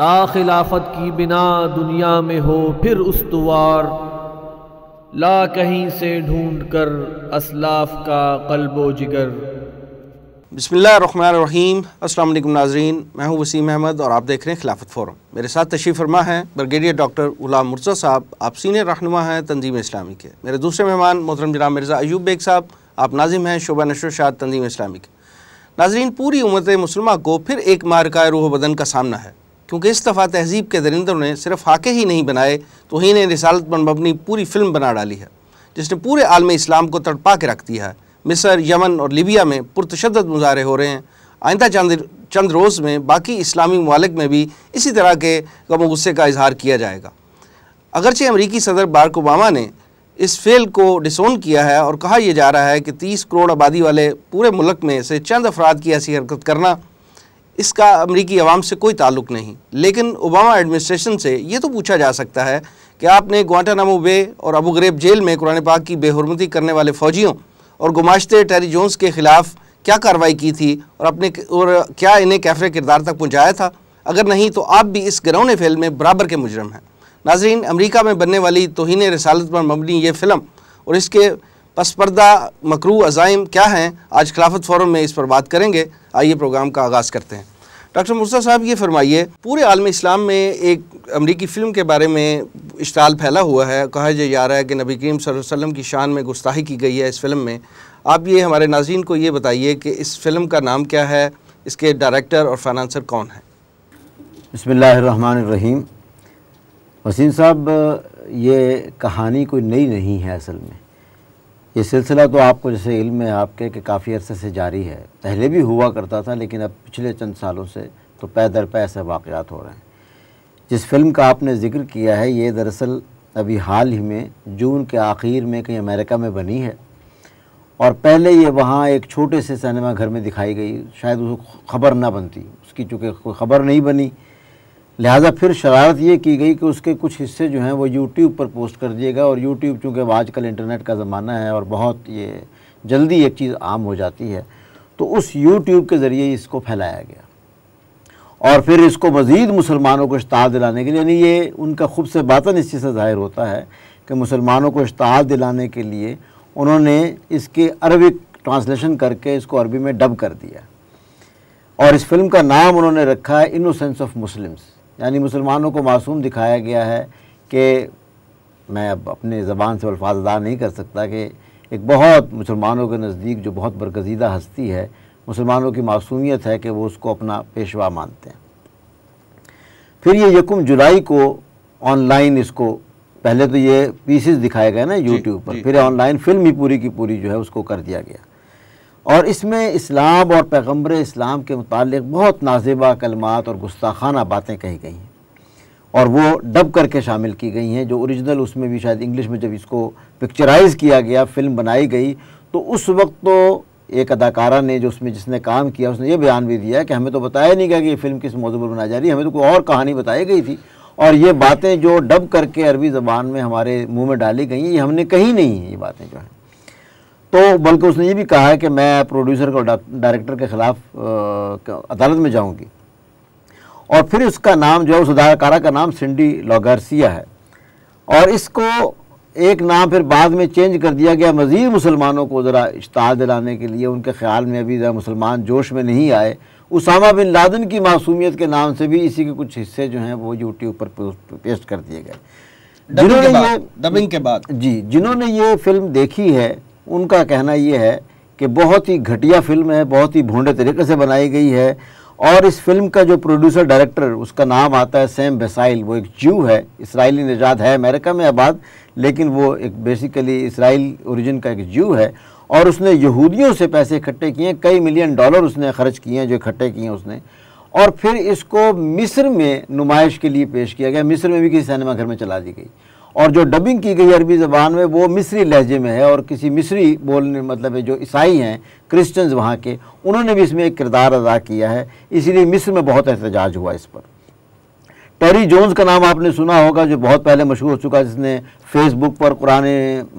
ता खिलाफत की बिना दुनिया में हो फिर उसवार ला कहीं से ढूंढ कर असलाफ का कल्बो जिगर बसमीम असल नाजरीन मैं हूँ वसीम अहमद और आप देख रहे हैं खिलाफत फोरम मेरे साथ तशीफ फरमा है ब्रिगेडियर डॉक्टर गुलाम मुर्जा साहब आप सीनियर रहनुमा हैं तंजीम इस्लामी के मेरे दूसरे मेहमान मोहतरम जनाब मिर्ज़ा अयूब बेग साहब आप नाजिम हैं शोबा नशोशात तंजीम इस्लामी के नाजरीन पूरी उमत मुसलमा को फिर एक मारका रूह बदन का सामना है क्योंकि इस दफ़ा तहजीब के दरिंदों ने सिर्फ हाके ही नहीं बनाए तो ही ने रिसालत पर मबनी पूरी फिल्म बना डाली है जिसने पूरे आलम इस्लाम को तड़पा के रख दिया है मिसर यमन और लीबिया में पुरतशद मुजाहरे हो रहे हैं आइंदा चंद चंद रोज़ में बाकी इस्लामी ममालिक में भी इसी तरह के गम गुस्से का इजहार किया जाएगा अगरचे अमरीकी सदर बारक ओबामा ने इस फेल को डिसोन किया है और कहा यह जा रहा है कि 30 करोड़ आबादी वाले पूरे मुल्क में से चंद अफराद की ऐसी हरकत करना इसका अमरीकी आवाम से कोई ताल्लुक नहीं लेकिन ओबामा एडमिनिस्ट्रेशन से ये तो पूछा जा सकता है कि आपने ग्वाटानामो बे और अबू गरेब जेल में कुरान पाक की बेहरमती करने वाले फ़ौजियों और गुमाशते टेरी जोन्स के ख़िलाफ़ क्या कार्रवाई की थी और अपने और क्या इन्हें कैफरे किरदार तक पहुँचाया था अगर नहीं तो आप भी इस गरौने फेल में बराबर के मुजरम हैं नाजरीन अमरीका में बनने वाली तोहन रसालत पर मबनी ये फ़िल्म और इसके पसपर्दा मकरू अज़ाइम क्या हैं आज खिलाफत फोरम में इस पर बात करेंगे आइए प्रोग्राम का आगाज़ करते हैं डॉक्टर मुर्सा साहब ये फरमाइए पूरे आलम इस्लाम में एक अमरीकी फ़िल्म के बारे में इश्ताल फैला हुआ है कहा जा रहा है कि नबी करीम वसल्लम की शान में गुस्ताही की गई है इस फिल्म में आप ये हमारे नाजीन को ये बताइए कि इस फिल्म का नाम क्या है इसके डायरेक्टर और फाइनानसर कौन है बसमीम वसीम साहब ये कहानी कोई नई नहीं है असल में ये सिलसिला तो आपको जैसे इल्म है आपके कि काफ़ी अरसे से जारी है पहले भी हुआ करता था लेकिन अब पिछले चंद सालों से तो पै दर पै ऐसे वाक़ात हो रहे हैं जिस फिल्म का आपने जिक्र किया है ये दरअसल अभी हाल ही में जून के आखिर में कहीं अमेरिका में बनी है और पहले ये वहाँ एक छोटे से सिनेमा घर में दिखाई गई शायद उसको खबर ना बनती उसकी चूँकि कोई ख़बर नहीं बनी लिहाजा फिर शरारत ये की गई कि उसके कुछ हिस्से जो हैं वो यूट्यूब पर पोस्ट कर दिएगा और यूट्यूब चूँकि आजकल इंटरनेट का ज़माना है और बहुत ये जल्दी एक चीज़ आम हो जाती है तो उस यूट्यूब के ज़रिए इसको फैलाया गया और फिर इसको मज़ीद मुसलमानों को इश्तः दिलाने के लिए यानी ये उनका खूब से बातन इस चीज़ से ज़ाहिर होता है कि मुसलमानों को इश्तः दिलाने के लिए उन्होंने इसके अरबिक ट्रांसलेशन करके इसको अरबी में डब कर दिया और इस फिल्म का नाम उन्होंने रखा है इनोसेंस ऑफ मुस्लिम्स यानी मुसलमानों को मासूम दिखाया गया है कि मैं अब अपने ज़बान से अल्फाज अदा नहीं कर सकता कि एक बहुत मुसलमानों के नज़दीक जो बहुत बरगजीदा हस्ती है मुसलमानों की मासूमियत है कि वो उसको अपना पेशवा मानते हैं फिर ये यकुम जुलाई को ऑनलाइन इसको पहले तो ये पीसेस दिखाए गए ना यूट्यूब पर फिर ऑनलाइन फिल्म ही पूरी की पूरी जो है उसको कर दिया गया और इसमें इस्लाम और पैगम्बर इस्लाम के मुतल बहुत नाजेबा कलमात और गुस्ताखाना बातें कही गई हैं और वो डब करके शामिल की गई हैं जो ओरिजिनल उसमें भी शायद इंग्लिश में जब इसको पिक्चराइज़ किया गया फिल्म बनाई गई तो उस वक्त तो एक अदाकारा ने जो उसमें जिसने काम किया उसने ये बयान भी दिया कि हमें तो बताया नहीं गया कि ये फिल्म किस मौजूद पर बनाई जा रही है हमें तो कोई और कहानी बताई गई थी और ये बातें जो डब करके अरबी ज़बान में हमारे मुँह में डाली गई हैं ये हमने कही नहीं है ये बातें जो हैं तो बल्कि उसने ये भी कहा है कि मैं प्रोड्यूसर और डायरेक्टर के ख़िलाफ़ अदालत में जाऊंगी और फिर उसका नाम जो है उस अदाकारा का नाम सिंडी लॉगारसिया है और इसको एक नाम फिर बाद में चेंज कर दिया गया मज़ीद मुसलमानों को ज़रा इश्तहा दिलाने के लिए उनके ख्याल में अभी ज़रा मुसलमान जोश में नहीं आए उसामा बिन लादन की मासूमियत के नाम से भी इसी के कुछ हिस्से जो हैं वो यूट्यूब पर पेस्ट कर दिए गए जिन्होंने ये डबिंग के बाद जी जिन्होंने ये फिल्म देखी है उनका कहना ये है कि बहुत ही घटिया फिल्म है बहुत ही भूडे तरीके से बनाई गई है और इस फिल्म का जो प्रोड्यूसर डायरेक्टर उसका नाम आता है सैम बेसाइल वो एक जू है इसराइली निजात है अमेरिका में आबाद लेकिन वो एक बेसिकली इसराइल ओरिजिन का एक जू है और उसने यहूदियों से पैसे इकट्ठे किए कई मिलियन डॉलर उसने खर्च किए हैं जो इकट्ठे किए उसने और फिर इसको मिस्र में नुमाइश के लिए पेश किया गया मिस्र में भी किसी सिनेमाघर में चला दी गई और जो डबिंग की गई अरबी ज़बान में वो मिस्री लहजे में है और किसी मिस्री बोलने मतलब जो ईसाई हैं क्रिश्चियंस वहाँ के उन्होंने भी इसमें एक किरदार अदा किया है इसीलिए मिस्र में बहुत एहतजाज हुआ इस पर टेरी जोन्स का नाम आपने सुना होगा जो बहुत पहले मशहूर हो चुका जिसने फेसबुक पर कुरान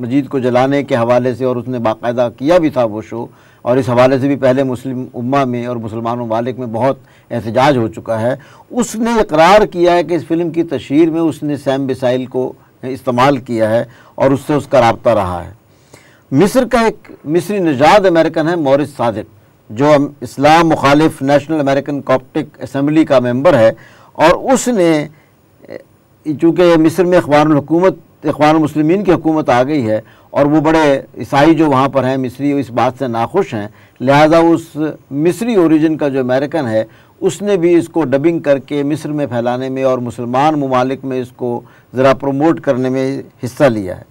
मजीद को जलाने के हवाले से और उसने बाकायदा किया भी था वो शो और इस हवाले से भी पहले मुस्लिम उम्मा में और मुसलमान ममालिक में बहुत एहतजाज हो चुका है उसने इकरार किया है कि इस फिल्म की तशहर में उसने सैम बिसाइल को इस्तेमाल किया है और उससे उसका रबता रहा है मिस्र का एक मिस्री नजाद अमेरिकन है मोरिस सादिक जो इस्लाम मुखालिफ नेशनल अमेरिकन कॉप्टिक असम्बली का मेंबर है और उसने चूँकि मिस्र में अखबारकूमत अखबार मुसलमिन की हुकूमत आ गई है और वो बड़े ईसाई जो वहाँ पर हैं मिस्री इस बात से नाखुश हैं लिहाजा उस मिस्री ओरिजिन का जो अमेरिकन है उसने भी इसको डबिंग करके मिस्र में फैलाने में और मुसलमान ममालिक में इसको ज़रा प्रमोट करने में हिस्सा लिया है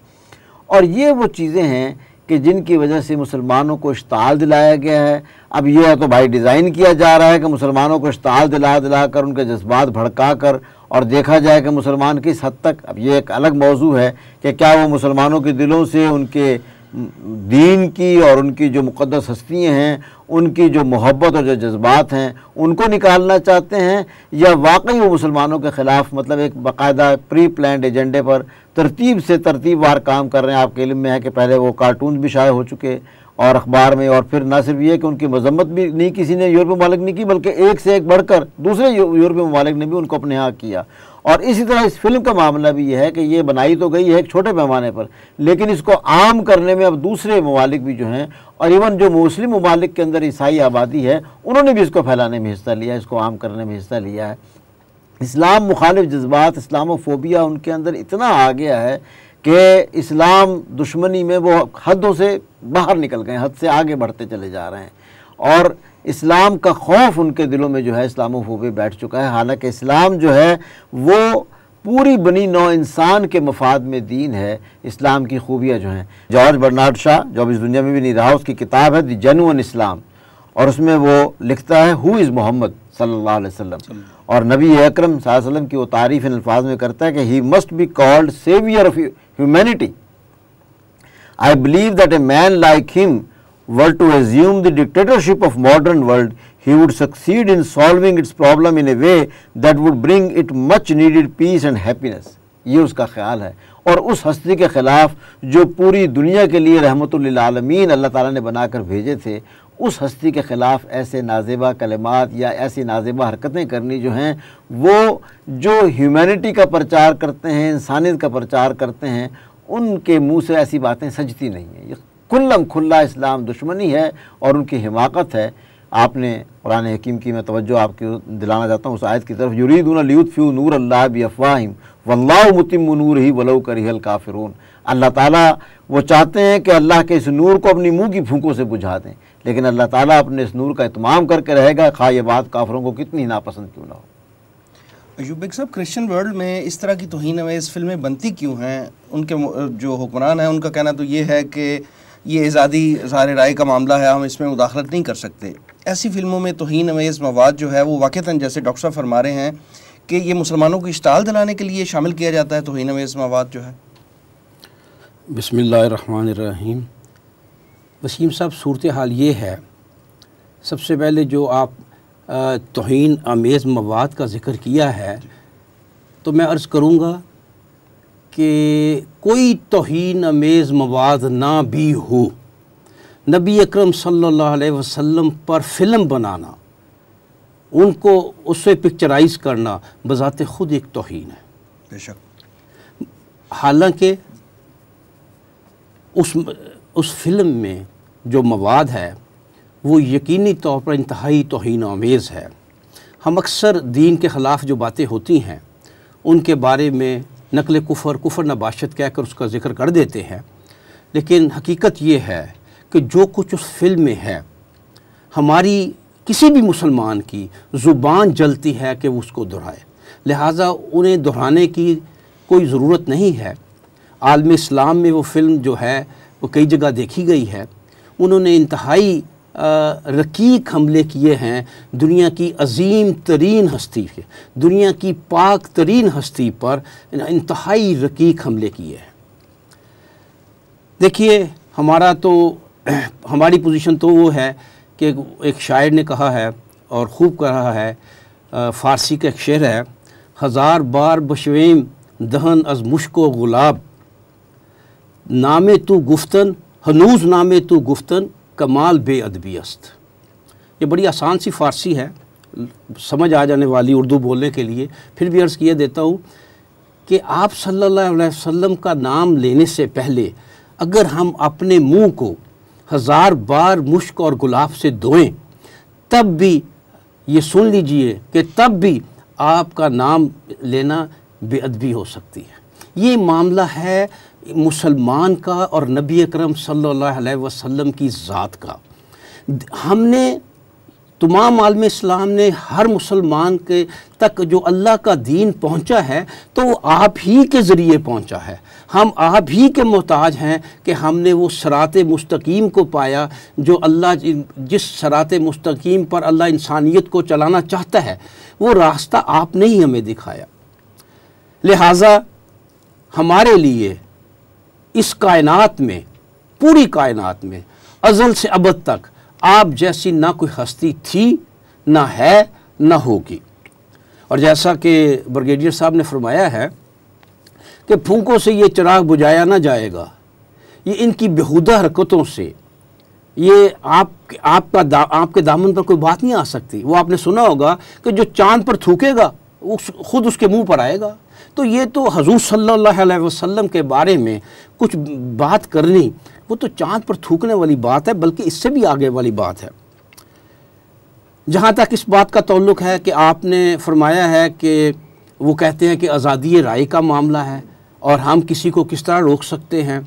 और ये वो चीज़ें हैं कि जिनकी वजह से मुसलमानों को इश्ताल दिलाया गया है अब यह तो भाई डिज़ाइन किया जा रहा है कि मुसलमानों को इश्ताल दिला दिला कर उनके जज्बात भड़का कर और देखा जाए कि मुसलमान किस हद तक अब ये एक अलग मौजू है कि क्या वो मुसलमानों के दिलों से उनके दीन की और उनकी जो मुक़दस हस्तियाँ हैं उनकी जो मोहब्बत और जो जज्बात हैं उनको निकालना चाहते हैं या वाकई वो मुसलमानों के ख़िलाफ़ मतलब एक बाकायदा प्री प्लान एजेंडे पर तरतीब से तरतीब वार काम कर रहे हैं आपके इलम में है कि पहले वो कार्टून भी शाये हो चुके और अखबार में और फिर ना सिर्फ ये कि उनकी मजम्मत भी नहीं किसी ने यूरोप ममालिक नहीं की बल्कि एक से एक बढ़कर दूसरे यूरोप ममालिक ने भी उनको अपने यहाँ किया और इसी तरह इस फिल्म का मामला भी यह है कि ये बनाई तो गई है एक छोटे पैमाने पर लेकिन इसको आम करने में अब दूसरे ममालिक भी जो हैं और इवन जो मुस्लिम ममालिक के अंदर ईसाई आबादी है उन्होंने भी इसको फैलाने में हिस्सा लिया इसको आम करने में हिस्सा लिया है इस्लाम मुखालिफ जज्बात इस्लामोफोबिया उनके अंदर इतना आ गया है कि इस्लाम दुश्मनी में वो हदों से बाहर निकल गए हद से आगे बढ़ते चले जा रहे हैं और इस्लाम का खौफ उनके दिलों में जो है इस्लामोफोबी बैठ चुका है हालांकि इस्लाम जो है वो पूरी बनी नौ इंसान के मफाद में दीन है इस्लाम की खूबियाँ जो हैं जॉर्ज बर्नार्ड शाह जो अब इस दुनिया में भी नहीं रहा उसकी किताब है द जनुअन इस्लाम और उसमें वो लिखता है हु इज़ मोहम्मद सल्लल्लाहु अलैहि वसल्लम और नबी अकरम वसल्लम की वो तारीफ़ इन अल्फाज में करता है कि ही must be called saviour of humanity I believe that a man like him were to assume the dictatorship of modern world, he would succeed in solving its problem in a way that would bring it much needed peace and happiness. ये उसका ख्याल है और उस हस्ती के ख़िलाफ़ जो पूरी दुनिया के लिए रहमत आलमीन अल्लाह ताला ने बनाकर भेजे थे उस हस्ती के ख़िलाफ़ ऐसे नाजेबा कलमात या ऐसी नाजेबा हरकतें करनी जो हैं वो जो ह्यूमैनिटी का प्रचार करते हैं इंसानियत का प्रचार करते हैं उनके मुंह से ऐसी बातें सजती नहीं हैं ये खुल्लम खुल्ला इस्लाम दुश्मनी है और उनकी हिमाकत है आपने कुरान हकीम की मैं तवज्जो आपको दिलाना चाहता हूँ उस आयत की तरफ युरीदून ल्यूतफ़ी नूर अल्लाह बफ़ाहिम वल्ला मुतिम नूर ही वलो करहल काफिरून अल्लाह ताला वो चाहते हैं कि अल्लाह के इस नूर को अपनी मुंह की फूकों से बुझा दें लेकिन अल्लाह ताला अपने इस नूर का इतमाम करके रहेगा खा ये बात काफिरों को कितनी नापसंद क्यों ना हो यूबिक साहब क्रिश्चियन वर्ल्ड में इस तरह की तोहन इस फिल्में बनती क्यों हैं उनके जो हुक्मरान हैं उनका कहना तो ये है कि ये आज़ादी इजहार राय का मामला है हम इसमें मुदाखलत नहीं कर सकते ऐसी फिल्मों में तोहन अमेज़ मवाद जो है वो वाक़ता जैसे डॉक्टर साहब फरमा रहे हैं कि ये मुसलमानों को इश्ताल दिलाने के लिए शामिल किया जाता है तोहन अमेज़ मवाद जो है बसमीम वसीम साहब सूरत हाल ये है सबसे पहले जो आप तोहन आमेज़ मवाद का ज़िक्र किया है तो मैं अर्ज़ करूँगा कि कोई तोहन अमेज़ मवाद ना भी हो नबी अकरम सल्लल्लाहु अलैहि वसल्लम पर फिल्म बनाना उनको उससे पिक्चराइज करना बज़ात ख़ुद एक तोहन है बेशक हालांकि उस उस फिल्म में जो मवाद है वो यकीनी तौर पर इंतहाई तोहन आमेज़ है हम अक्सर दीन के ख़िलाफ़ जो बातें होती हैं उनके बारे में नकल कुफर कुफर नबाशत कहकर उसका जिक्र कर देते हैं लेकिन हकीकत ये है कि जो कुछ उस फिल्म में है हमारी किसी भी मुसलमान की ज़ुबान जलती है कि वो उसको दोहराए लिहाजा उन्हें दोहराने की कोई ज़रूरत नहीं है आलम इस्लाम में वो फिल्म जो है वो कई जगह देखी गई है उन्होंने इंतहाई रकीक हमले किए हैं दुनिया की अजीम तरीन हस्ती के दुनिया की पाक तरीन हस्ती पर इंतहाई रकीक हमले किए हैं देखिए हमारा तो हमारी पोजीशन तो वो है कि एक शायर ने कहा है और ख़ूब कहा है फ़ारसी का एक शेर है हज़ार बार बशवेम दहन अज मुश्क गुलाब नामे तो गुफ्तन हनूज नामे तो गुफ्तन कमाल बेअदबी अस्त ये बड़ी आसान सी फारसी है समझ आ जाने वाली उर्दू बोलने के लिए फिर भी अर्ज़ किया देता हूँ कि आप सल्लल्लाहु अलैहि वसल्लम का नाम लेने से पहले अगर हम अपने मुंह को हज़ार बार मुश्क और गुलाब से धोएं तब भी ये सुन लीजिए कि तब भी आपका नाम लेना बेअदबी हो सकती है ये मामला है मुसलमान का और नबी अकरम सल्लल्लाहु अलैहि वसल्लम की ज़ात का हमने तमाम आलम इस्लाम ने हर मुसलमान के तक जो अल्लाह का दीन पहुंचा है तो वो आप ही के ज़रिए पहुंचा है हम आप ही के मोहताज हैं कि हमने वो सरात मुस्तकीम को पाया जो अल्लाह जिस सरात मुस्तकीम पर अल्लाह इंसानियत को चलाना चाहता है वो रास्ता आपने ही हमें दिखाया लिहाजा हमारे लिए इस कायनात में पूरी कायनात में अजल से अब तक आप जैसी ना कोई हस्ती थी ना है ना होगी और जैसा कि ब्रिगेडियर साहब ने फरमाया है कि फूकों से ये चिराग बुझाया ना जाएगा ये इनकी बेहूदा हरकतों से ये आप आपका दा, आपके दामन पर कोई बात नहीं आ सकती वो आपने सुना होगा कि जो चांद पर थूकेगा उस खुद उसके मुंह पर आएगा तो ये तो हजूर सल्लल्लाहु अलैहि वसल्लम के बारे में कुछ बात करनी वो तो चांद पर थूकने वाली बात है बल्कि इससे भी आगे वाली बात है जहाँ तक इस बात का ताल्लुक है कि आपने फरमाया है कि वो कहते हैं कि आज़ादी राय का मामला है और हम किसी को किस तरह रोक सकते हैं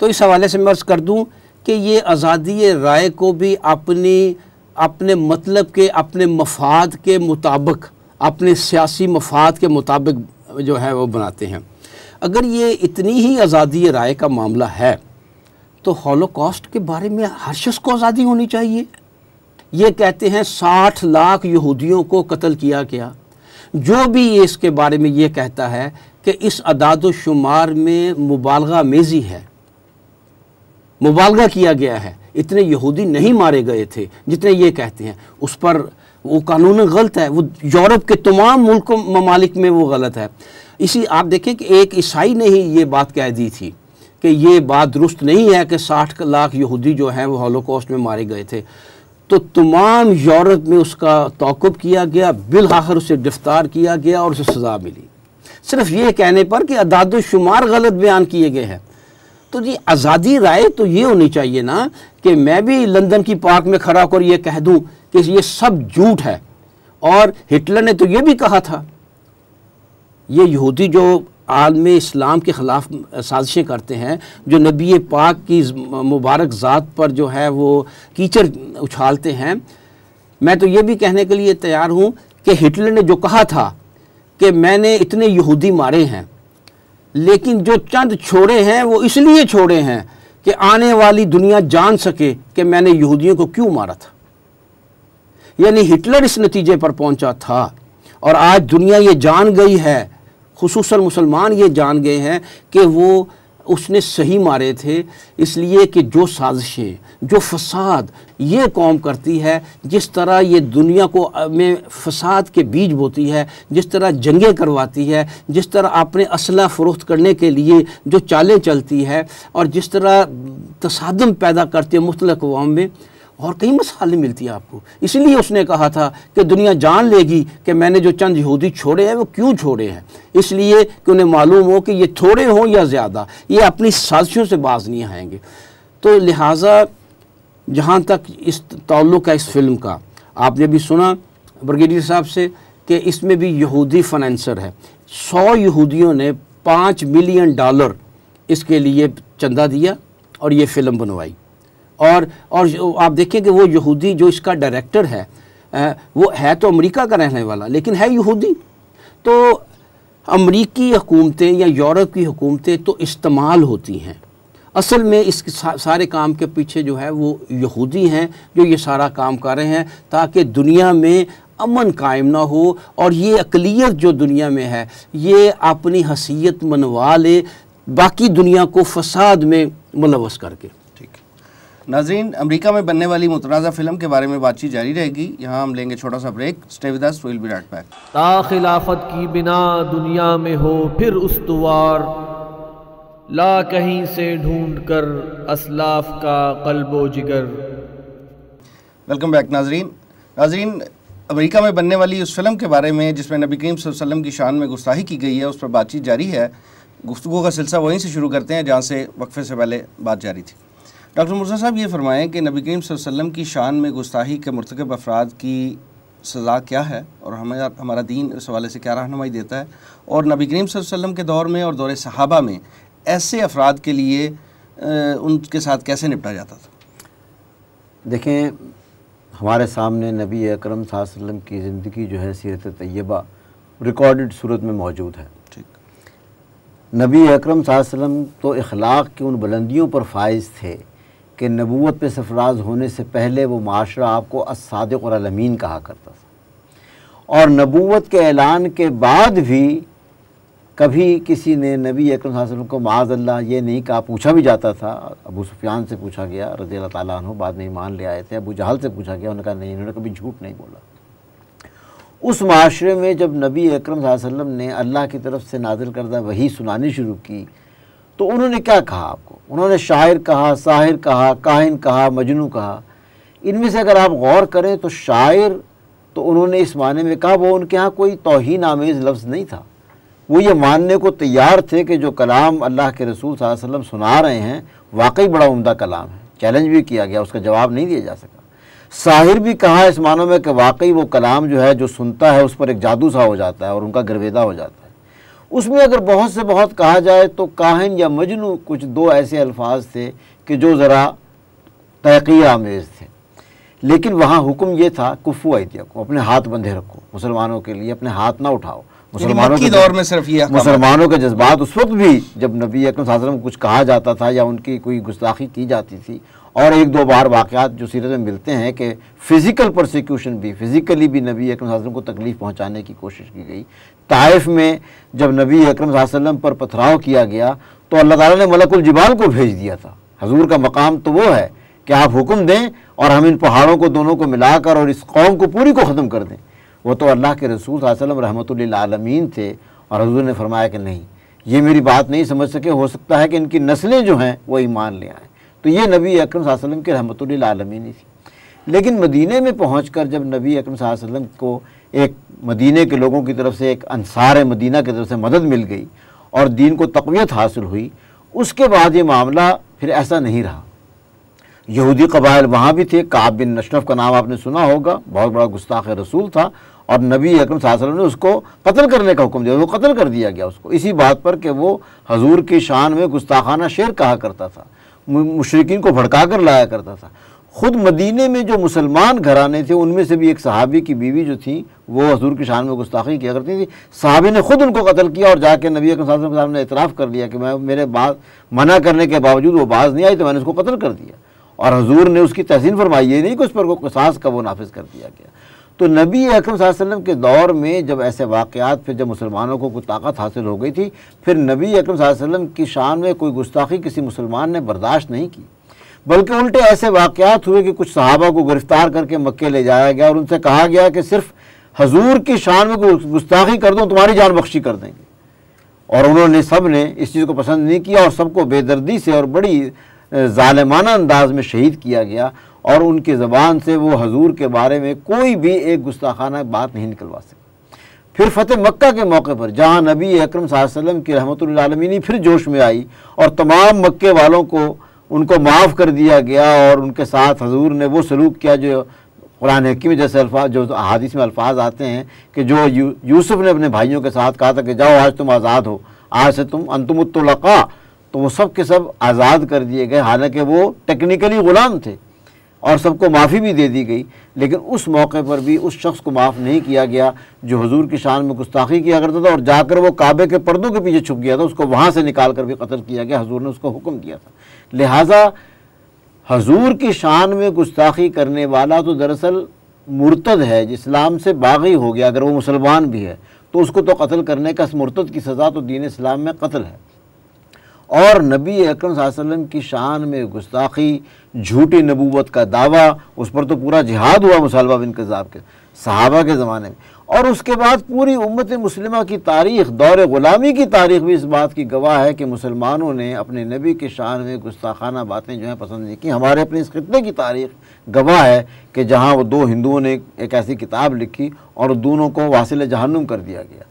तो इस हवाले से मैं अर्ज़ कर दूँ कि ये आज़ादी राय को भी अपनी अपने मतलब के अपने मफाद के मुताबिक अपने सियासी मफाद के मुताबिक जो है वो बनाते हैं अगर ये इतनी ही आज़ादी राय का मामला है तो हॉलोकॉस्ट के बारे में हर शख्स को आज़ादी होनी चाहिए ये कहते हैं साठ लाख यहूदियों को कत्ल किया गया जो भी ये इसके बारे में ये कहता है कि इस अदाद शुमार में मुबालगा मेजी है मुबालगा किया गया है इतने यहूदी नहीं मारे गए थे जितने ये कहते हैं उस पर वो कानून गलत है वो यूरोप के तमाम मुल्क ममालिक में वो गलत है इसी आप देखें कि एक ईसाई ने ही ये बात कह दी थी कि ये बात दुरुस्त नहीं है कि साठ लाख यहूदी जो हैं वो हॉलोकॉस्ट में मारे गए थे तो तमाम यूरोप में उसका तोकब किया गया आखिर उसे गिरफ़्तार किया गया और उसे सज़ा मिली सिर्फ ये कहने पर कि अदादोशुमार गलत बयान किए गए हैं तो जी आज़ादी राय तो ये होनी चाहिए ना कि मैं भी लंदन की पार्क में खड़ा होकर ये कह दूँ कि ये सब झूठ है और हिटलर ने तो ये भी कहा था ये यहूदी जो आलम इस्लाम के ख़िलाफ़ साजिशें करते हैं जो नबी पाक की मुबारक ज़ात पर जो है वो कीचड़ उछालते हैं मैं तो ये भी कहने के लिए तैयार हूँ कि हिटलर ने जो कहा था कि मैंने इतने यहूदी मारे हैं लेकिन जो चंद छोड़े हैं वो इसलिए छोड़े हैं कि आने वाली दुनिया जान सके कि मैंने यहूदियों को क्यों मारा था यानी हिटलर इस नतीजे पर पहुंचा था और आज दुनिया ये जान गई है खसूस मुसलमान ये जान गए हैं कि वो उसने सही मारे थे इसलिए कि जो साजिशें जो फसाद ये कौम करती है जिस तरह ये दुनिया को में फसाद के बीज बोती है जिस तरह जंगें करवाती है जिस तरह अपने असला फ़रोख्त करने के लिए जो चालें चलती है और जिस तरह तसादम पैदा करती है मुतल कवाम में और कई मसाले मिलती है आपको इसलिए उसने कहा था कि दुनिया जान लेगी कि मैंने जो चंद यहूदी छोड़े हैं वो क्यों छोड़े हैं इसलिए कि उन्हें मालूम हो कि ये थोड़े हों या ज़्यादा ये अपनी साजिशों से बाज नहीं आएंगे तो लिहाजा जहाँ तक इस ताल्लुक है इस फिल्म का आपने भी सुना ब्रिगेडियर साहब से कि इसमें भी यहूदी फाइनेंसर है सौ यहूदियों ने पाँच मिलियन डॉलर इसके लिए चंदा दिया और ये फ़िल्म बनवाई और और आप देखें कि वो यहूदी जो इसका डायरेक्टर है वो है तो अमेरिका का रहने वाला लेकिन है यहूदी तो अमरीकी हुकूमतें या यूरोप की हुकूमतें तो इस्तेमाल होती हैं असल में इस सारे काम के पीछे जो है वो यहूदी हैं जो ये सारा काम कर रहे हैं ताकि दुनिया में अमन कायम ना हो और ये अकलीत जो दुनिया में है ये अपनी हसीियत मनवा ले बाकी दुनिया को फसाद में मुलवस करके नाजरीन अमेरिका में बनने वाली मुतनाज़ा फिल्म के बारे में बातचीत जारी रहेगी यहाँ हम लेंगे छोटा सा ब्रेक स्टे ता खिलाफत की बिना दुनिया में हो फिर उस्तवार ला कहीं से ढूंढ कर असलाफ का कल्बो जिगर वेलकम बैक नाजरीन नाजरीन अमेरिका में बनने वाली उस फिल्म के बारे में जिसमें नबी करीम वसल्लम की शान में गुस्ताही की गई है उस पर बातचीत जारी है गुफ्तु का सिलसिला वहीं से शुरू करते हैं जहाँ से वक्फे से पहले बात जारी थी डॉक्टर मुर्जा साहब ये फरमाएं कि नबी करीम वसल्लम की शान में गुस्ताही के मरतकब अफराद की सज़ा क्या है और हमें हमारा दीन इस हवाले से क्या रहनमाई देता है और नबी करीम वसल्लम के दौर में और दौरे सहाबा में ऐसे अफराद के लिए उनके साथ कैसे निपटा जाता था देखें हमारे सामने नबी अकरम वसल्लम की ज़िंदगी जो है सीरत तय्यबा रिकॉर्डेड सूरत में मौजूद है ठीक नबी अकरम वसल्लम तो अखलाक की उन बुलंदियों पर फाइज थे कि नबूत पे सरफराज होने से पहले वो माशरा आपको असादमीन कहा करता था और नबूत के ऐलान के बाद भी कभी किसी ने नबी अकरम को माजल्ला ये नहीं कहा पूछा भी जाता था अबू सुफियान से पूछा गया रजी तु बाद में ईमान ले आए थे अबू जहाल से पूछा गया उन्होंने कहा नहीं उन्होंने कभी झूठ नहीं बोला उस माशरे में जब नबी अक्रम ने अल्लाह की तरफ से नाजिल करदा वही सुनानी शुरू की तो उन्होंने क्या कहा आपको उन्होंने शायर कहा साहिर कहा काहिन कहा मजनू कहा इनमें से अगर आप गौर करें तो शायर तो उन्होंने इस माने में कहा वो उनके यहाँ कोई तोहन आमेज़ लफ्ज़ नहीं था वो ये मानने को तैयार थे कि जो कलाम अल्लाह के रसूल वसम सुना रहे हैं वाकई बड़ा उमदा कलाम है चैलेंज भी किया गया उसका जवाब नहीं दिया जा सका साहिर भी कहा इस मानों में कि वाकई वो कलाम जो है जो सुनता है उस पर एक जादू सा हो जाता है और उनका गर्वेदा हो जाता है उसमें अगर बहुत से बहुत कहा जाए तो काहिन या मजनू कुछ दो ऐसे अल्फाज थे कि जो ज़रा तहकी आमेज़ थे लेकिन वहाँ हुक्म ये था कुफू आइदिया को अपने हाथ बंधे रखो मुसलमानों के लिए अपने हाथ ना उठाओ मुसलमानों के दौर में सिर्फ ये मुसलमानों के जज्बात उस वक्त भी जब नबी अकम कुछ कहा जाता था या उनकी कोई गुस्ताखी की जाती थी और एक दो बार वाक़त जो सीरत में मिलते हैं कि फ़िज़िकल प्रोसिक्यूशन भी फ़िज़िकली भी नबी अक्रम को तकलीफ़ पहुँचाने की कोशिश की गई तइफ़ में जब नबी अक्रम पर पथराव किया गया तो अल्लाह ताली ने मलकुल जिबाल को भेज दिया था हजूर का मकाम तो वो है कि आप हुक्म दें और हम इन पहाड़ों को दोनों को मिलाकर और इस कौम को पूरी को ख़त्म कर दें वो तो अल्लाह के रसूल वसलम रहमत आलमीन थे और हजूर ने फरमाया कि नहीं ये मेरी बात नहीं समझ सके हो सकता है कि इनकी नस्लें जो हैं वो ईमान ले आएँ तो ये नबी अक्रम वसल्लम की रहमत नहीं थी लेकिन मदीने में पहुँच कर जब नबी अक्रम वसल्लम को एक मदीने के लोगों की तरफ से एक अनसार मदीना की तरफ से मदद मिल गई और दीन को तकवीत हासिल हुई उसके बाद ये मामला फिर ऐसा नहीं रहा यहूदी कबाइल वहाँ भी थे काब बिन नशरफ का नाम आपने सुना होगा बहुत बड़ा गुस्ताख रसूल था और नबी अक्रम वसल्लम ने उसको कत्ल करने का हुक्म दिया वो कत्ल कर दिया गया उसको इसी बात पर कि वो हजूर की शान में गुस्ताखाना शेर कहा करता था मुशरकिन को भड़का कर लाया करता था ख़ुद मदीने में जो मुसलमान घराने थे उनमें से भी एक सहाबी की बीवी जो थी वो हजूर की शान में गुस्ताखी किया करती थी सहाबी ने ख़ुद उनको कत्ल किया और जाके नबी अकम के इतराफ़ कर लिया कि मैं मेरे बात मना करने के बावजूद वो बाज नहीं आई तो मैंने उसको कत्ल कर दिया और हजूर ने उसकी तहसीन फरमाई ये नहीं कि उस पर को सास का वो नाफिज कर दिया गया तो नबी अकरम वसल्लम के दौर में जब ऐसे वाक़ात फिर जब मुसलमानों को कोई ताकत हासिल हो गई थी फिर नबी अकरम वसल्लम की शान में कोई गुस्ताखी किसी मुसलमान ने बर्दाश्त नहीं की बल्कि उल्टे ऐसे वाक़ात हुए कि कुछ सहाबा को गिरफ़्तार करके मक्के ले जाया गया और उनसे कहा गया कि सिर्फ हजूर की शान में गुस्ताखी कर दो तुम्हारी जान बख्शी कर देंगे और उन्होंने सब ने इस चीज़ को पसंद नहीं किया और सबको बेदर्दी से और बड़ी ालमाना अंदाज में शहीद किया गया और उनकी ज़बान से वो हजूर के बारे में कोई भी एक गुस्ताखाना बात नहीं निकलवा सके फिर फ़तेह मक्का के मौके पर जहाँ नबी अक्रम वसम की रहमतमीनी फिर जोश में आई और तमाम मक्के वालों को उनको माफ़ कर दिया गया और उनके साथ हजूर ने वो सलूक किया जो कुरान हकीम जैसे अल्फाज जो हादिस में अल्फाज आते हैं कि जो यू, यूसुफ़ ने अपने भाइयों के साथ कहा था कि जाओ आज तुम आज़ाद हो आज से तुम अंतमुतलका तो वो सब के सब आज़ाद कर दिए गए हालांकि वो टेक्निकली ग़ुलाम थे और सबको माफ़ी भी दे दी गई लेकिन उस मौके पर भी उस शख्स को माफ़ नहीं किया गया जो हजूर की शान में गुस्ताखी किया करता था और जाकर वो काबे के पर्दों के पीछे छुप गया था उसको वहाँ से निकाल कर भी कत्ल किया गया हजूर ने उसको हुक्म दिया था लिहाजा हजूर की शान में गुस्ताखी करने वाला तो दरअसल मुर्तद है इस्लाम से बागी हो गया अगर वो मुसलमान भी है तो उसको तो कत्ल करने का इस मुर्तद की सज़ा तो दीन इस्लाम में कत्ल है और नबी अक्रम की शान में गुस्ताखी झूठी नबूबत का दावा उस पर तो पूरा जिहाद हुआ मुसलबा बिन कज़ाब के सहाबा के ज़माने में और उसके बाद पूरी उम्मत मुसलिमा की तारीख दौर ग़ुलामी की तारीख भी इस बात की गवाह है कि मुसलमानों ने अपने नबी की शान में गुस्ताखाना बातें जो हैं पसंद नहीं की हमारे अपने इस खत्े की तारीख गवाह है कि जहाँ वो दो हिंदुओं ने एक ऐसी किताब लिखी और दोनों को वासिल जहनुम कर दिया गया